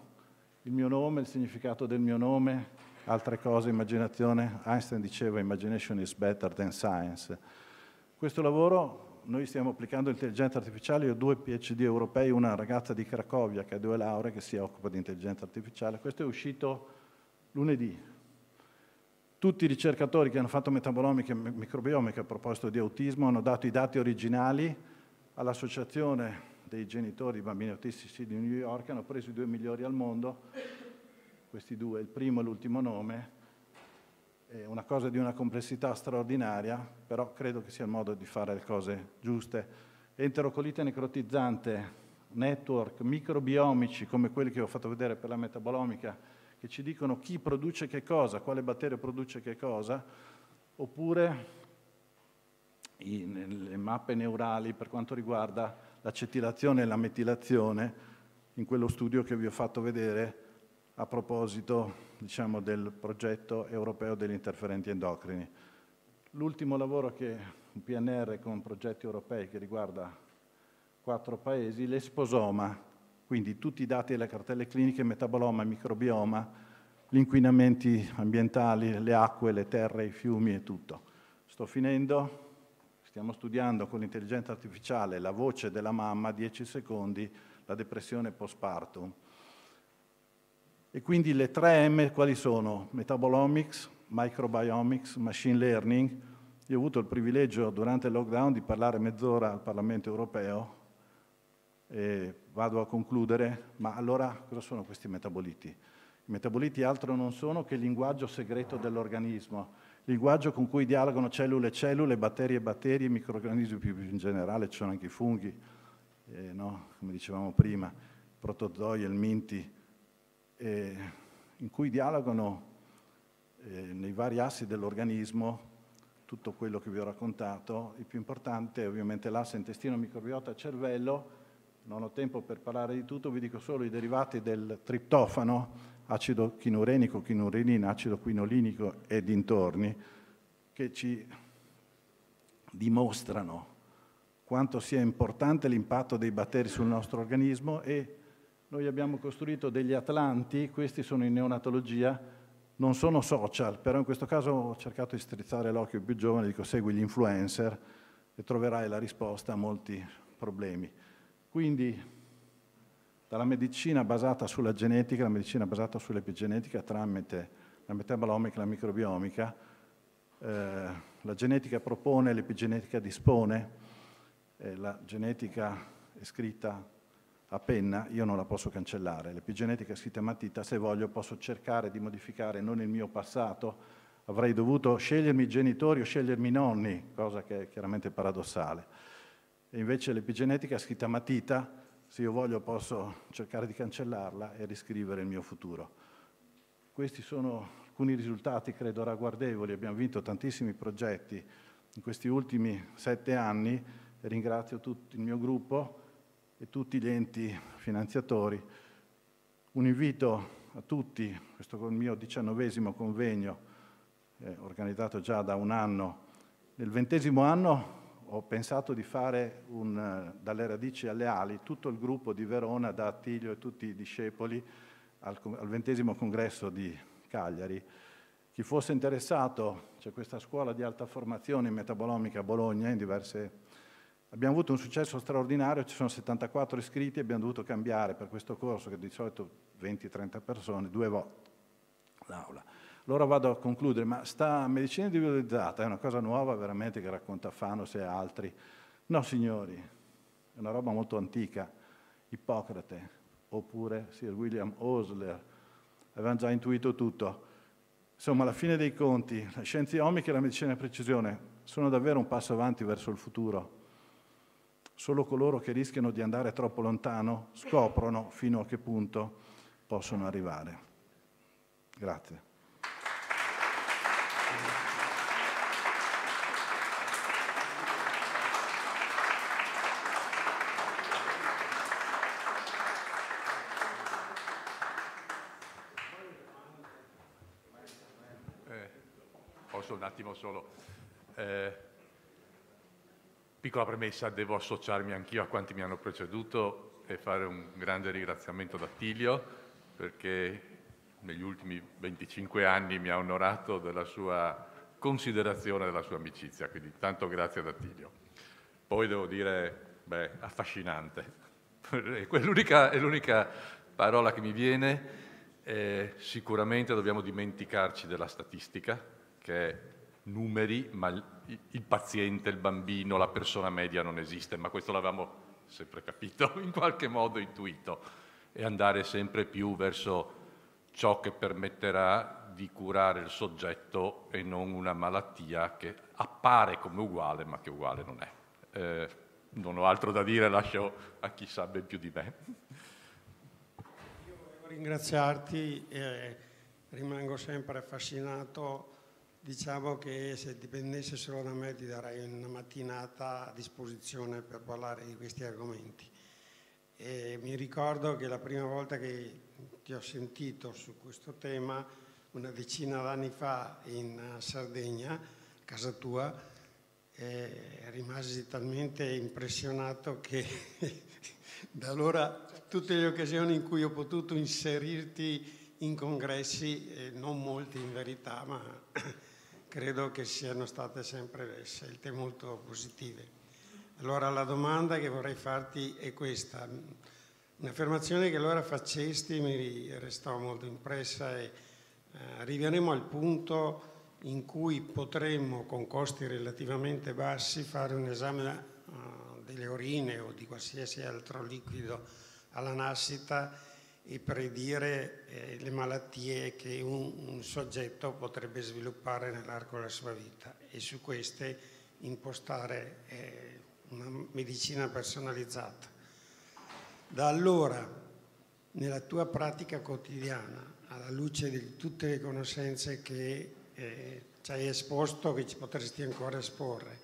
S2: Il mio nome, il significato del mio nome, altre cose, immaginazione. Einstein diceva imagination is better than science. Questo lavoro noi stiamo applicando intelligenza artificiale, io ho due PhD europei, una ragazza di Cracovia che ha due lauree che si occupa di intelligenza artificiale. Questo è uscito lunedì, tutti i ricercatori che hanno fatto metabolomica e microbiomica a proposito di autismo hanno dato i dati originali all'associazione dei genitori di bambini autistici di New York hanno preso i due migliori al mondo, questi due, il primo e l'ultimo nome, è una cosa di una complessità straordinaria, però credo che sia il modo di fare le cose giuste. Enterocolite necrotizzante, network microbiomici come quelli che ho fatto vedere per la metabolomica, che ci dicono chi produce che cosa, quale batterio produce che cosa, oppure le mappe neurali per quanto riguarda l'acetilazione e la metilazione in quello studio che vi ho fatto vedere a proposito diciamo, del progetto europeo degli interferenti endocrini. L'ultimo lavoro che un PNR con progetti europei che riguarda quattro paesi, l'esposoma, quindi tutti i dati delle cartelle cliniche, metaboloma, microbioma, gli inquinamenti ambientali, le acque, le terre, i fiumi e tutto. Sto finendo, Stiamo studiando con l'intelligenza artificiale la voce della mamma, 10 secondi, la depressione postpartum. E quindi le tre M quali sono? Metabolomics, microbiomics, machine learning. Io ho avuto il privilegio durante il lockdown di parlare mezz'ora al Parlamento europeo e vado a concludere, ma allora cosa sono questi metaboliti? I metaboliti altro non sono che il linguaggio segreto dell'organismo linguaggio con cui dialogano cellule e cellule, batterie e batterie, microorganismi più in generale, ci sono anche i funghi, eh, no? come dicevamo prima, protozoi, elminti, eh, in cui dialogano eh, nei vari assi dell'organismo tutto quello che vi ho raccontato, il più importante è ovviamente l'asse intestino, microbiota, cervello, non ho tempo per parlare di tutto, vi dico solo i derivati del triptofano, acido chinurenico, chinurenina, acido quinolinico e dintorni, che ci dimostrano quanto sia importante l'impatto dei batteri sul nostro organismo e noi abbiamo costruito degli atlanti, questi sono in neonatologia, non sono social, però in questo caso ho cercato di strizzare l'occhio più giovane, dico segui gli influencer e troverai la risposta a molti problemi. Quindi dalla medicina basata sulla genetica la medicina basata sull'epigenetica tramite la metabolomica e la microbiomica. Eh, la genetica propone, l'epigenetica dispone, eh, la genetica è scritta a penna, io non la posso cancellare, l'epigenetica è scritta a matita, se voglio posso cercare di modificare non il mio passato, avrei dovuto scegliermi i genitori o scegliermi i nonni, cosa che è chiaramente paradossale. E invece l'epigenetica è scritta a matita, se io voglio posso cercare di cancellarla e riscrivere il mio futuro. Questi sono alcuni risultati, credo, ragguardevoli. Abbiamo vinto tantissimi progetti in questi ultimi sette anni ringrazio tutto il mio gruppo e tutti gli enti finanziatori. Un invito a tutti, questo è il mio diciannovesimo convegno, eh, organizzato già da un anno. Nel ventesimo anno ho pensato di fare un, eh, dalle radici alle ali tutto il gruppo di Verona, da Attilio e tutti i discepoli al, ventesimo congresso di Cagliari. Chi fosse interessato, c'è questa scuola di alta formazione in metabolomica a Bologna, in diverse... Abbiamo avuto un successo straordinario, ci sono 74 iscritti e abbiamo dovuto cambiare per questo corso, che di solito 20-30 persone, due volte l'aula. Allora vado a concludere, ma sta medicina individualizzata è una cosa nuova veramente che racconta Fanos e altri. No, signori, è una roba molto antica. Ippocrate, oppure Sir William Osler, avevano già intuito tutto. Insomma, alla fine dei conti, le scienze omiche e la medicina di precisione sono davvero un passo avanti verso il futuro. Solo coloro che rischiano di andare troppo lontano scoprono fino a che punto possono arrivare. Grazie.
S3: piccola premessa, devo associarmi anch'io a quanti mi hanno preceduto e fare un grande ringraziamento ad Attilio perché negli ultimi 25 anni mi ha onorato della sua considerazione e della sua amicizia, quindi tanto grazie ad Attilio. Poi devo dire, beh, affascinante, è l'unica, è l'unica parola che mi viene, eh, sicuramente dobbiamo dimenticarci della statistica, che è numeri, ma il paziente, il bambino, la persona media non esiste, ma questo l'avevamo sempre capito, in qualche modo intuito, e andare sempre più verso ciò che permetterà di curare il soggetto e non una malattia che appare come uguale, ma che uguale non è. Eh, non ho altro da dire, lascio a chi sa ben più di me.
S1: Io volevo ringraziarti, eh, rimango sempre affascinato Diciamo che se dipendesse solo da me ti darei una mattinata a disposizione per parlare di questi argomenti. E mi ricordo che la prima volta che ti ho sentito su questo tema, una decina d'anni fa in Sardegna, casa tua, eh, rimasi talmente impressionato che da allora tutte le occasioni in cui ho potuto inserirti in congressi, eh, non molti in verità, ma credo che siano state sempre scelte molto positive. Allora la domanda che vorrei farti è questa. Un'affermazione che allora facesti mi restò molto impressa e eh, arriveremo al punto in cui potremmo con costi relativamente bassi fare un esame eh, delle urine o di qualsiasi altro liquido alla nascita e predire eh, le malattie che un, un soggetto potrebbe sviluppare nell'arco della sua vita e su queste impostare eh, una medicina personalizzata. Da allora, nella tua pratica quotidiana, alla luce di tutte le conoscenze che eh, ci hai esposto, che ci potresti ancora esporre,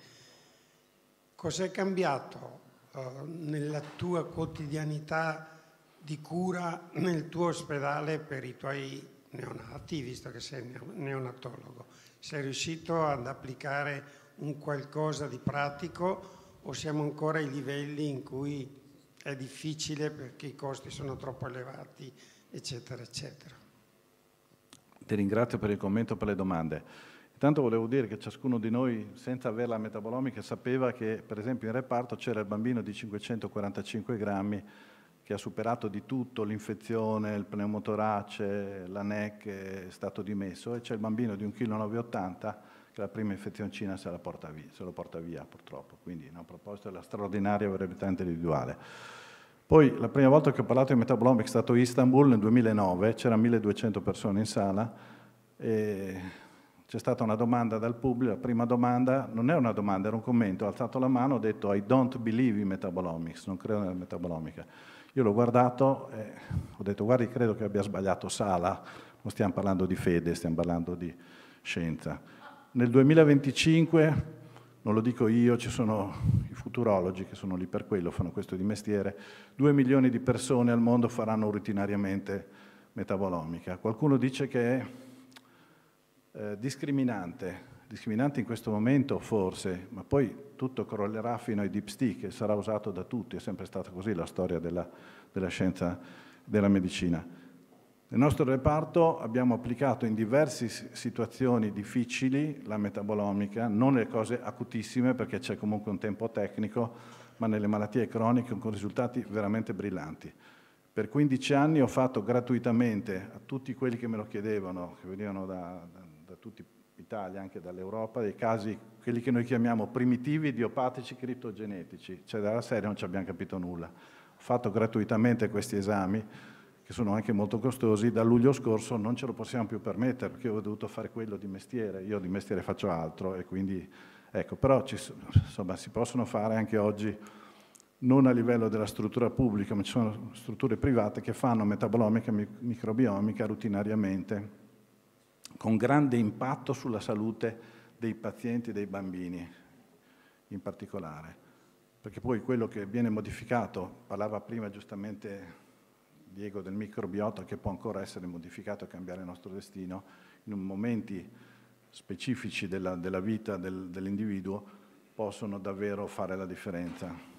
S1: cos'è cambiato eh, nella tua quotidianità? di cura nel tuo ospedale per i tuoi neonati, visto che sei neonatologo. Sei riuscito ad applicare un qualcosa di pratico o siamo ancora ai livelli in cui è difficile perché i costi sono troppo elevati, eccetera, eccetera.
S2: Ti ringrazio per il commento e per le domande. Intanto volevo dire che ciascuno di noi, senza avere la metabolomica, sapeva che per esempio in reparto c'era il bambino di 545 grammi che ha superato di tutto l'infezione, il pneumotorace, la NEC, è stato dimesso e c'è il bambino di 1,980 kg che la prima infezioncina se, se, lo porta via purtroppo. Quindi una proposta della straordinaria variabilità individuale. Poi la prima volta che ho parlato di metabolomics è stato Istanbul nel 2009, c'erano 1200 persone in sala e c'è stata una domanda dal pubblico, la prima domanda non era una domanda, era un commento, ho alzato la mano, ho detto I don't believe in metabolomics, non credo nella metabolomica io l'ho guardato e ho detto, guardi, credo che abbia sbagliato sala, non stiamo parlando di fede, stiamo parlando di scienza. Nel 2025, non lo dico io, ci sono i futurologi che sono lì per quello, fanno questo di mestiere, due milioni di persone al mondo faranno rutinariamente metabolomica. Qualcuno dice che è eh, discriminante discriminante in questo momento forse, ma poi tutto crollerà fino ai dipstick e sarà usato da tutti, è sempre stata così la storia della, della scienza della medicina. Nel nostro reparto abbiamo applicato in diverse situazioni difficili la metabolomica, non le cose acutissime perché c'è comunque un tempo tecnico, ma nelle malattie croniche con risultati veramente brillanti. Per 15 anni ho fatto gratuitamente a tutti quelli che me lo chiedevano, che venivano da, da, da tutti i Italia, anche dall'Europa, dei casi, quelli che noi chiamiamo primitivi idiopatici criptogenetici, cioè dalla serie non ci abbiamo capito nulla. Ho fatto gratuitamente questi esami, che sono anche molto costosi, da luglio scorso non ce lo possiamo più permettere, perché ho dovuto fare quello di mestiere, io di mestiere faccio altro, e quindi, ecco, però ci, insomma, si possono fare anche oggi non a livello della struttura pubblica, ma ci sono strutture private che fanno metabolomica e microbiomica rutinariamente, con grande impatto sulla salute dei pazienti e dei bambini in particolare. Perché poi quello che viene modificato, parlava prima giustamente Diego del microbiota che può ancora essere modificato e cambiare il nostro destino, in momenti specifici della, della vita del, dell'individuo possono davvero fare la differenza.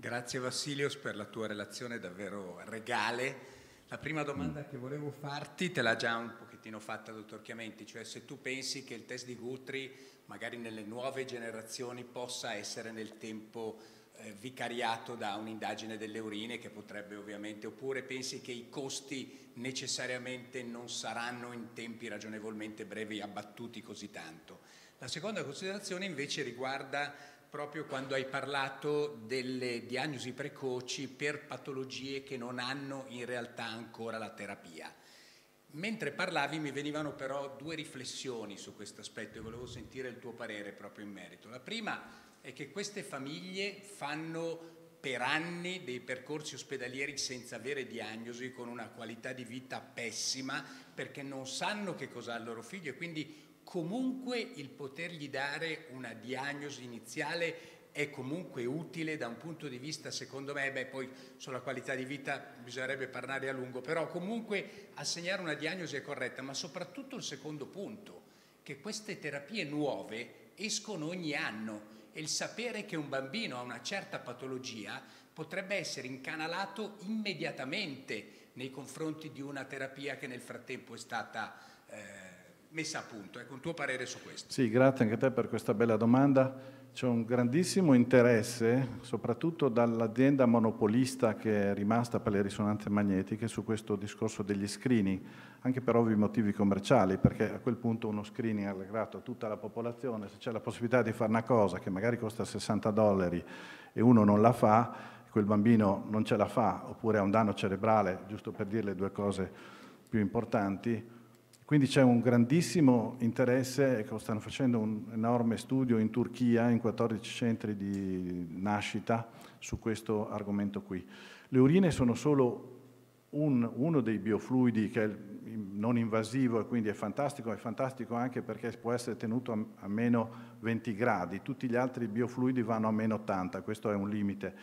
S4: Grazie Vassilios per la tua relazione davvero regale. La prima domanda che volevo farti te l'ha già un pochettino fatta, dottor Chiamenti, cioè se tu pensi che il test di Guthrie magari nelle nuove generazioni possa essere nel tempo eh, vicariato da un'indagine delle urine che potrebbe ovviamente, oppure pensi che i costi necessariamente non saranno in tempi ragionevolmente brevi abbattuti così tanto. La seconda considerazione invece riguarda proprio quando hai parlato delle diagnosi precoci per patologie che non hanno in realtà ancora la terapia. Mentre parlavi mi venivano però due riflessioni su questo aspetto e volevo sentire il tuo parere proprio in merito. La prima è che queste famiglie fanno per anni dei percorsi ospedalieri senza avere diagnosi, con una qualità di vita pessima, perché non sanno che cosa ha il loro figlio e quindi comunque il potergli dare una diagnosi iniziale è comunque utile da un punto di vista, secondo me, beh, poi sulla qualità di vita bisognerebbe parlare a lungo, però comunque assegnare una diagnosi è corretta, ma soprattutto il secondo punto, che queste terapie nuove escono ogni anno e il sapere che un bambino ha una certa patologia potrebbe essere incanalato immediatamente nei confronti di una terapia che nel frattempo è stata... Eh, messa a punto. Ecco un tuo parere su
S2: questo. Sì, grazie anche a te per questa bella domanda. C'è un grandissimo interesse, soprattutto dall'azienda monopolista che è rimasta per le risonanze magnetiche, su questo discorso degli screening, anche per ovvi motivi commerciali, perché a quel punto uno screening allegrato a tutta la popolazione, se c'è la possibilità di fare una cosa che magari costa 60 dollari e uno non la fa, quel bambino non ce la fa, oppure ha un danno cerebrale, giusto per dire le due cose più importanti, quindi c'è un grandissimo interesse, ecco, stanno facendo un enorme studio in Turchia, in 14 centri di nascita, su questo argomento qui. Le urine sono solo un, uno dei biofluidi che è non invasivo e quindi è fantastico, è fantastico anche perché può essere tenuto a, a meno 20 gradi, tutti gli altri biofluidi vanno a meno 80, questo è un limite,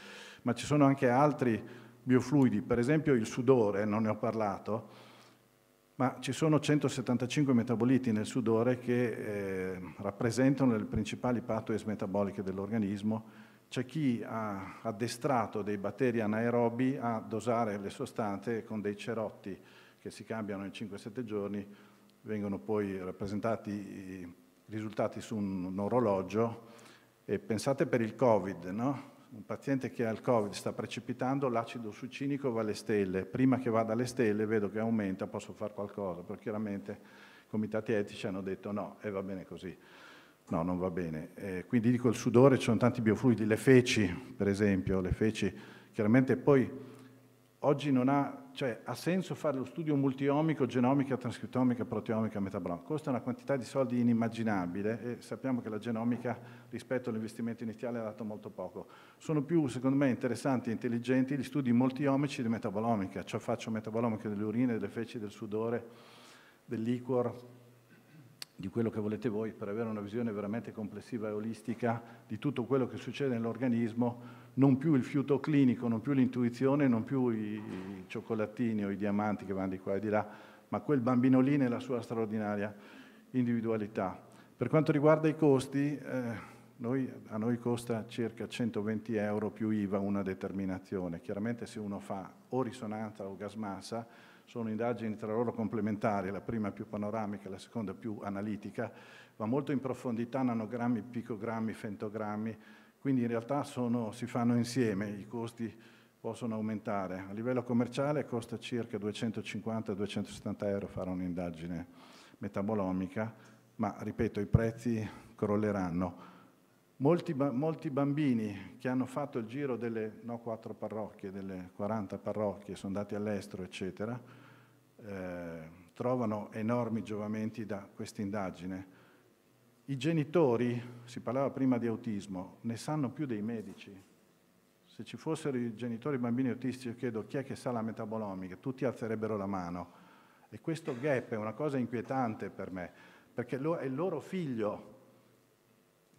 S2: ma ci sono anche altri biofluidi, per esempio il sudore, non ne ho parlato, ma ci sono 175 metaboliti nel sudore che eh, rappresentano le principali pathways metaboliche dell'organismo. C'è chi ha addestrato dei batteri anaerobi a dosare le sostanze con dei cerotti che si cambiano in 5-7 giorni, vengono poi rappresentati i risultati su un, un orologio. E pensate per il Covid, no? un paziente che ha il Covid sta precipitando, l'acido succinico va alle stelle, prima che vada alle stelle vedo che aumenta, posso fare qualcosa, però chiaramente i comitati etici hanno detto no e va bene così. No, non va bene. Eh, quindi dico il sudore, ci sono tanti biofluidi, le feci per esempio, le feci chiaramente poi oggi non ha, cioè, ha senso fare lo studio multiomico, genomica, transcrittomica, proteomica, metabolomica. Costa una quantità di soldi inimmaginabile e sappiamo che la genomica rispetto all'investimento iniziale ha dato molto poco. Sono più, secondo me, interessanti e intelligenti gli studi multiomici di metabolomica, cioè faccio metabolomica delle urine, delle feci, del sudore, del liquor, di quello che volete voi per avere una visione veramente complessiva e olistica di tutto quello che succede nell'organismo non più il fiuto clinico, non più l'intuizione, non più i, i cioccolatini o i diamanti che vanno di qua e di là, ma quel bambino lì nella sua straordinaria individualità. Per quanto riguarda i costi, eh, noi, a noi costa circa 120 euro più IVA una determinazione. Chiaramente se uno fa o risonanza o gasmassa, sono indagini tra loro complementari, la prima più panoramica, la seconda più analitica, va molto in profondità, nanogrammi, picogrammi, fentogrammi, quindi in realtà sono, si fanno insieme, i costi possono aumentare. A livello commerciale costa circa 250-270 euro fare un'indagine metabolomica, ma ripeto, i prezzi crolleranno. Molti, molti, bambini che hanno fatto il giro delle no, 4 parrocchie, delle 40 parrocchie, sono andati all'estero, eccetera, eh, trovano enormi giovamenti da questa indagine. I genitori, si parlava prima di autismo, ne sanno più dei medici. Se ci fossero i genitori bambini autistici, io chiedo chi è che sa la metabolomica, tutti alzerebbero la mano. E questo gap è una cosa inquietante per me, perché è il loro figlio.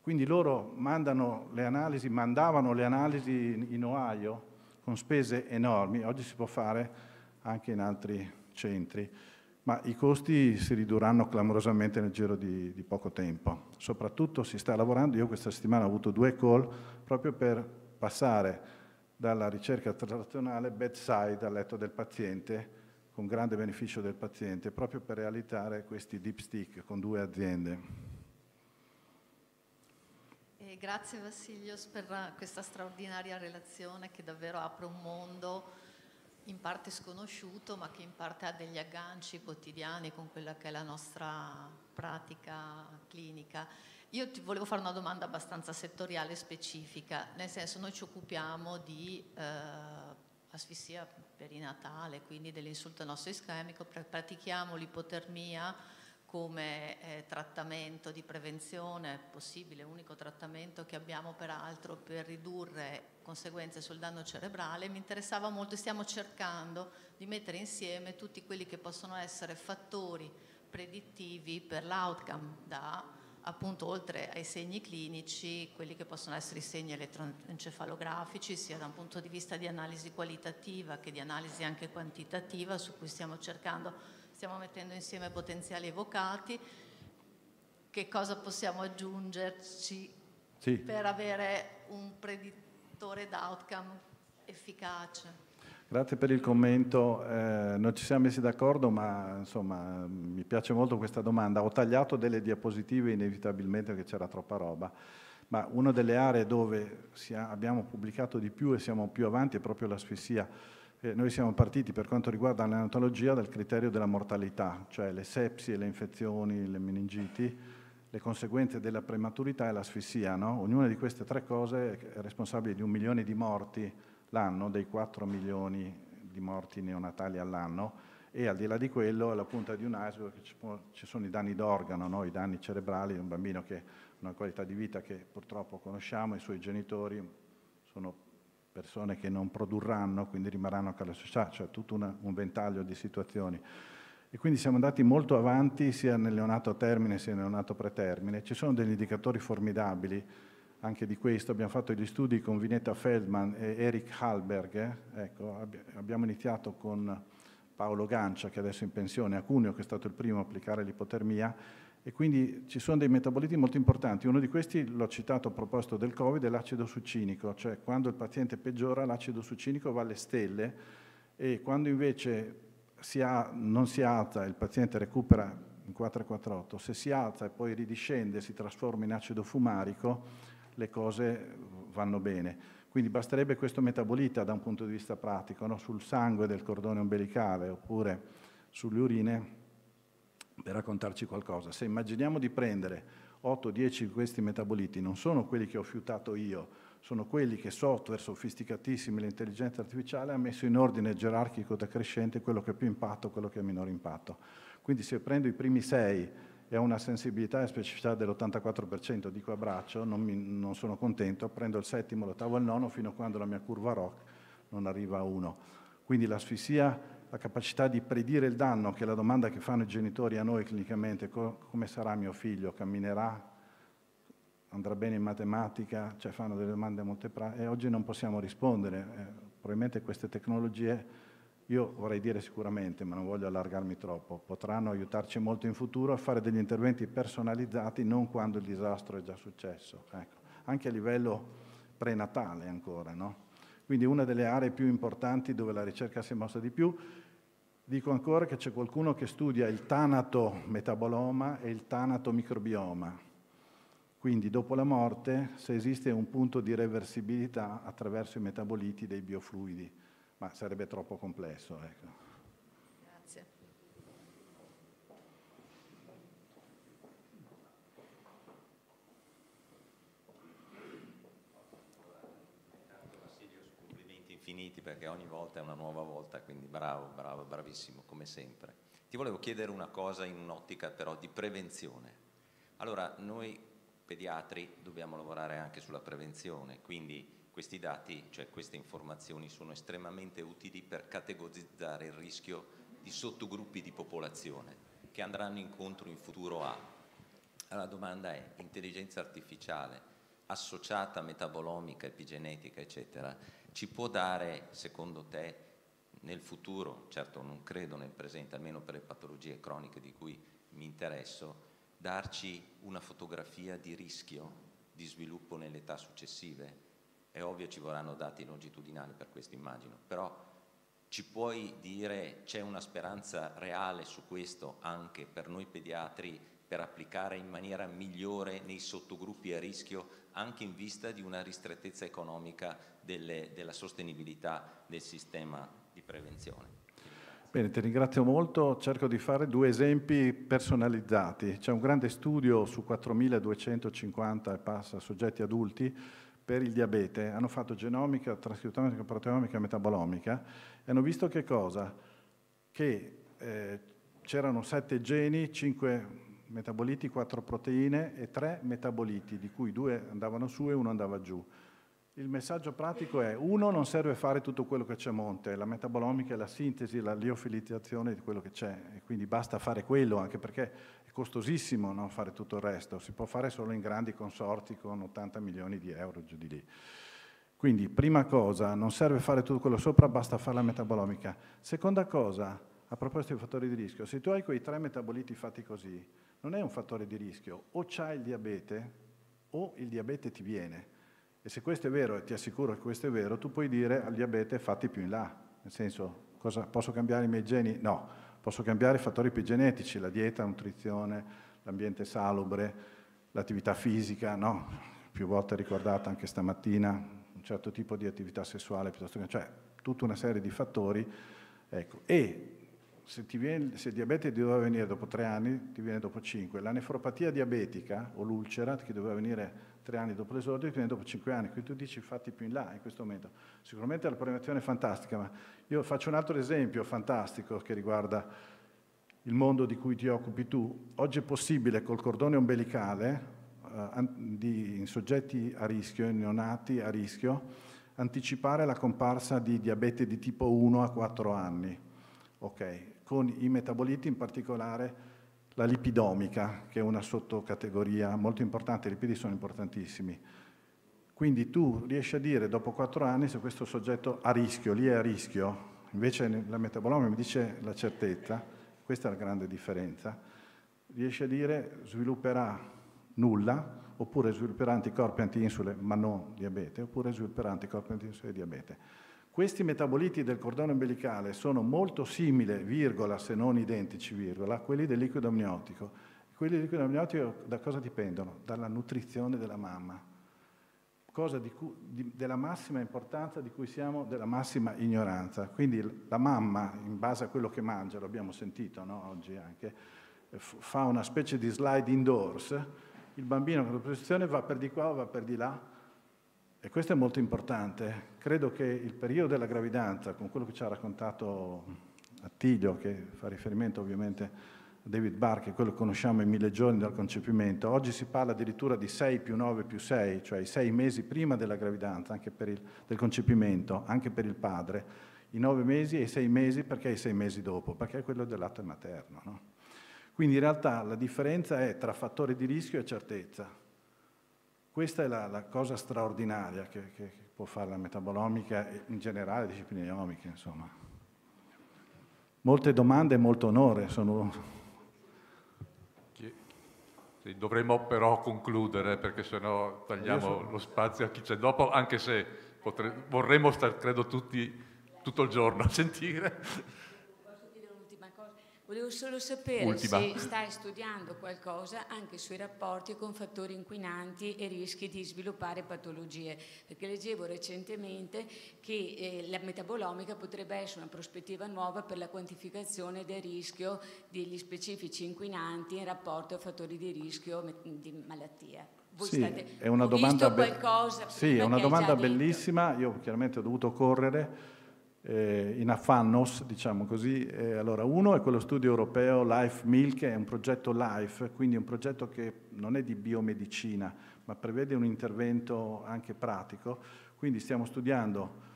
S2: Quindi loro mandano le analisi, mandavano le analisi in Ohio con spese enormi, oggi si può fare anche in altri centri ma i costi si ridurranno clamorosamente nel giro di, di, poco tempo. Soprattutto si sta lavorando, io questa settimana ho avuto due call proprio per passare dalla ricerca tradizionale bedside al letto del paziente, con grande beneficio del paziente, proprio per realizzare questi deep stick con due aziende.
S5: E grazie Vassilios per questa straordinaria relazione che davvero apre un mondo in parte sconosciuto ma che in parte ha degli agganci quotidiani con quella che è la nostra pratica clinica. Io ti volevo fare una domanda abbastanza settoriale e specifica, nel senso noi ci occupiamo di eh, asfissia perinatale, quindi dell'insulto nostro ischemico, pratichiamo l'ipotermia, come eh, trattamento di prevenzione, possibile unico trattamento che abbiamo peraltro per ridurre conseguenze sul danno cerebrale, mi interessava molto e stiamo cercando di mettere insieme tutti quelli che possono essere fattori predittivi per l'outcome, da appunto oltre ai segni clinici, quelli che possono essere i segni elettroencefalografici, sia da un punto di vista di analisi qualitativa che di analisi anche quantitativa, su cui stiamo cercando stiamo mettendo insieme potenziali evocati, che cosa possiamo aggiungerci sì. per avere un predittore d'outcome efficace.
S2: Grazie per il commento, eh, non ci siamo messi d'accordo ma insomma mi piace molto questa domanda, ho tagliato delle diapositive inevitabilmente perché c'era troppa roba, ma una delle aree dove abbiamo pubblicato di più e siamo più avanti è proprio l'asfissia eh, noi siamo partiti per quanto riguarda l'anatologia dal criterio della mortalità, cioè le sepsi, le infezioni, le meningiti, le conseguenze della prematurità e l'asfissia. No? Ognuna di queste tre cose è responsabile di un milione di morti l'anno, dei 4 milioni di morti neonatali all'anno e al di là di quello, alla punta di un iceberg, ci sono i danni d'organo, no? i danni cerebrali di un bambino che ha una qualità di vita che purtroppo conosciamo, i suoi genitori sono persone che non produrranno, quindi rimarranno a casa società, cioè tutto una, un ventaglio di situazioni. E quindi siamo andati molto avanti sia nel neonato termine sia nel neonato pretermine. Ci sono degli indicatori formidabili anche di questo. Abbiamo fatto gli studi con Vinetta Feldman e Eric Halberg. Eh, ecco, abbiamo iniziato con Paolo Gancia, che adesso è in pensione, a Cuneo, che è stato il primo a applicare l'ipotermia, e quindi ci sono dei metaboliti molto importanti. Uno di questi, l'ho citato a proposito del Covid, è l'acido succinico, cioè quando il paziente peggiora l'acido succinico va alle stelle e quando invece si ha, non si alza e il paziente recupera in 448, se si alza e poi ridiscende, si trasforma in acido fumarico, le cose vanno bene. Quindi basterebbe questo metabolita da un punto di vista pratico, no? sul sangue del cordone ombelicale oppure sulle urine per raccontarci qualcosa. Se immaginiamo di prendere 8-10 di questi metaboliti, non sono quelli che ho fiutato io, sono quelli che software sofisticatissimi, l'intelligenza artificiale ha messo in ordine gerarchico crescente quello che ha più impatto, quello che ha minore impatto. Quindi se prendo i primi 6 e ho una sensibilità e specificità dell'84%, dico a braccio, non, mi, non sono contento, prendo il settimo, l'ottavo e il nono fino a quando la mia curva ROC non arriva a 1. Quindi l'asfissia la capacità di predire il danno, che è la domanda che fanno i genitori a noi clinicamente, co- come sarà mio figlio, camminerà, andrà bene in matematica, cioè fanno delle domande molto pratiche e oggi non possiamo rispondere. Eh, probabilmente queste tecnologie, io vorrei dire sicuramente, ma non voglio allargarmi troppo, potranno aiutarci molto in futuro a fare degli interventi personalizzati non quando il disastro è già successo, ecco. anche a livello prenatale ancora, no? Quindi una delle aree più importanti dove la ricerca si è mossa di più. Dico ancora che c'è qualcuno che studia il tanato metaboloma e il tanato microbioma. Quindi dopo la morte, se esiste un punto di reversibilità attraverso i metaboliti dei biofluidi, ma sarebbe troppo complesso. Ecco.
S6: perché ogni volta è una nuova volta, quindi bravo, bravo, bravissimo, come sempre. Ti volevo chiedere una cosa in un'ottica però di prevenzione. Allora, noi pediatri dobbiamo lavorare anche sulla prevenzione, quindi questi dati, cioè queste informazioni sono estremamente utili per categorizzare il rischio di sottogruppi di popolazione che andranno incontro in futuro a. La domanda è intelligenza artificiale associata a metabolomica, epigenetica, eccetera, ci può dare, secondo te, nel futuro, certo non credo nel presente, almeno per le patologie croniche di cui mi interesso, darci una fotografia di rischio di sviluppo nelle età successive? È ovvio ci vorranno dati longitudinali per questo immagino, però ci puoi dire c'è una speranza reale su questo anche per noi pediatri per applicare in maniera migliore nei sottogruppi a rischio anche in vista di una ristrettezza economica delle, della sostenibilità del sistema di prevenzione.
S2: Bene, ti ringrazio molto. Cerco di fare due esempi personalizzati. C'è un grande studio su 4.250 e passa soggetti adulti per il diabete. Hanno fatto genomica, transcriptomica, proteomica, e metabolomica e hanno visto che cosa? Che eh, c'erano sette geni, cinque metaboliti quattro proteine e tre metaboliti, di cui due andavano su e uno andava giù. Il messaggio pratico è, uno, non serve fare tutto quello che c'è a monte, la metabolomica è la sintesi, la liofilizzazione di quello che c'è, e quindi basta fare quello, anche perché è costosissimo non fare tutto il resto, si può fare solo in grandi consorti con 80 milioni di euro giù di lì. Quindi, prima cosa, non serve fare tutto quello sopra, basta fare la metabolomica. Seconda cosa, a proposito dei fattori di rischio, se tu hai quei tre metaboliti fatti così, non è un fattore di rischio, o c'hai il diabete o il diabete ti viene. E se questo è vero, e ti assicuro che questo è vero, tu puoi dire al diabete fatti più in là, nel senso cosa, posso cambiare i miei geni? No, posso cambiare fattori epigenetici, la dieta, la nutrizione, l'ambiente salubre, l'attività fisica, no? più volte ricordata anche stamattina, un certo tipo di attività sessuale, piuttosto che, cioè tutta una serie di fattori. Ecco. E se, viene, se, il diabete ti doveva venire dopo tre anni, ti viene dopo cinque. La nefropatia diabetica o l'ulcera, che doveva venire tre anni dopo l'esordio, ti viene dopo cinque anni. Quindi tu dici fatti più in là in questo momento. Sicuramente la prevenzione è fantastica, ma io faccio un altro esempio fantastico che riguarda il mondo di cui ti occupi tu. Oggi è possibile col cordone ombelicale eh, in soggetti a rischio, in neonati a rischio, anticipare la comparsa di diabete di tipo 1 a 4 anni. Okay con i metaboliti, in particolare la lipidomica, che è una sottocategoria molto importante, i lipidi sono importantissimi. Quindi tu riesci a dire dopo quattro anni se questo soggetto a rischio, lì è a rischio, invece la metabolomica mi dice la certezza, questa è la grande differenza, riesci a dire svilupperà nulla, oppure svilupperà anticorpi anti-insule, ma non diabete, oppure svilupperà anticorpi anti-insule e diabete. Questi metaboliti del cordone umbilicale sono molto simili, virgola, se non identici, virgola, a quelli del liquido amniotico. Quelli del liquido amniotico da cosa dipendono? Dalla nutrizione della mamma, cosa di cui, di, della massima importanza di cui siamo della massima ignoranza. Quindi la mamma, in base a quello che mangia, l'abbiamo sentito no? oggi anche, fa una specie di slide indoors, il bambino con la posizione va per di qua o va per di là, e questo è molto importante. Credo che il periodo della gravidanza, con quello che ci ha raccontato Attilio, che fa riferimento ovviamente a David Barr, che è quello che conosciamo i mille giorni dal concepimento, oggi si parla addirittura di 6 più 9 più 6, cioè i 6 mesi prima della gravidanza, anche per il, del concepimento, anche per il padre, i 9 mesi e i 6 mesi perché i 6 mesi dopo, perché è quello del latte materno. No? Quindi in realtà la differenza è tra fattore di rischio e certezza. Questa è la, la cosa straordinaria che, che, può fare la metabolomica e in generale le discipline iomiche, insomma. Molte domande e molto onore sono...
S3: Sì, dovremmo però concludere perché sennò tagliamo sono... lo spazio a chi c'è dopo, anche se potre... vorremmo stare, credo, tutti tutto il giorno a sentire.
S5: Volevo solo sapere Ultima. se stai studiando qualcosa anche sui rapporti con fattori inquinanti e rischi di sviluppare patologie, perché leggevo recentemente che eh, la metabolomica potrebbe essere una prospettiva nuova per la quantificazione del rischio degli specifici inquinanti in rapporto a fattori di rischio di malattia. Voi sì, state, è una domanda, be- sì, è una domanda
S2: bellissima, detto. io chiaramente ho dovuto correre eh, in affannos, diciamo così. Eh, allora, uno è quello studio europeo Life Milk, è un progetto LIFE, quindi un progetto che non è di biomedicina, ma prevede un intervento anche pratico. Quindi stiamo studiando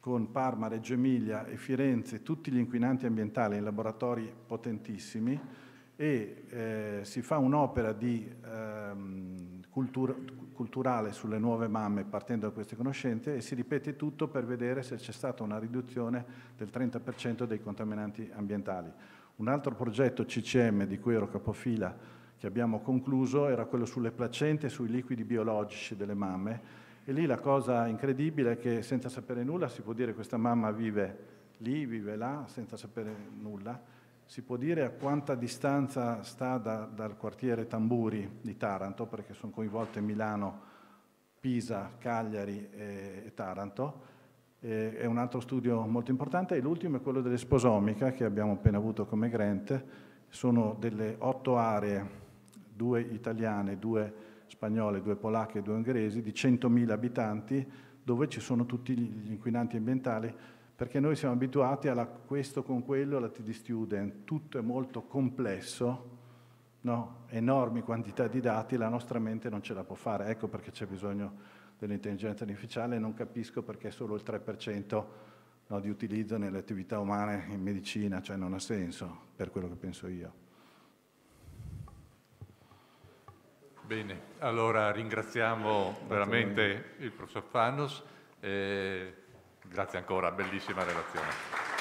S2: con Parma, Reggio Emilia e Firenze tutti gli inquinanti ambientali in laboratori potentissimi e eh, si fa un'opera di ehm, cultura, culturale sulle nuove mamme partendo da queste conoscenze e si ripete tutto per vedere se c'è stata una riduzione del 30% dei contaminanti ambientali. Un altro progetto CCM di cui ero capofila che abbiamo concluso era quello sulle placente e sui liquidi biologici delle mamme e lì la cosa incredibile è che senza sapere nulla si può dire questa mamma vive lì, vive là, senza sapere nulla si può dire a quanta distanza sta da, dal quartiere Tamburi di Taranto, perché sono coinvolte Milano, Pisa, Cagliari e, e Taranto. E, è un altro studio molto importante e l'ultimo è quello dell'esposomica che abbiamo appena avuto come grant. Sono delle otto aree, due italiane, due spagnole, due polacche e due ungheresi, di 100.000 abitanti, dove ci sono tutti gli inquinanti ambientali perché noi siamo abituati a questo con quello, alla TD Student, tutto è molto complesso, no? enormi quantità di dati, la nostra mente non ce la può fare, ecco perché c'è bisogno dell'intelligenza artificiale, non capisco perché solo il 3% no, di utilizzo nelle attività umane in medicina, cioè non ha senso per quello che penso io.
S3: Bene, allora ringraziamo veramente il professor Fannos. Eh, Grazie ancora, bellissima relazione.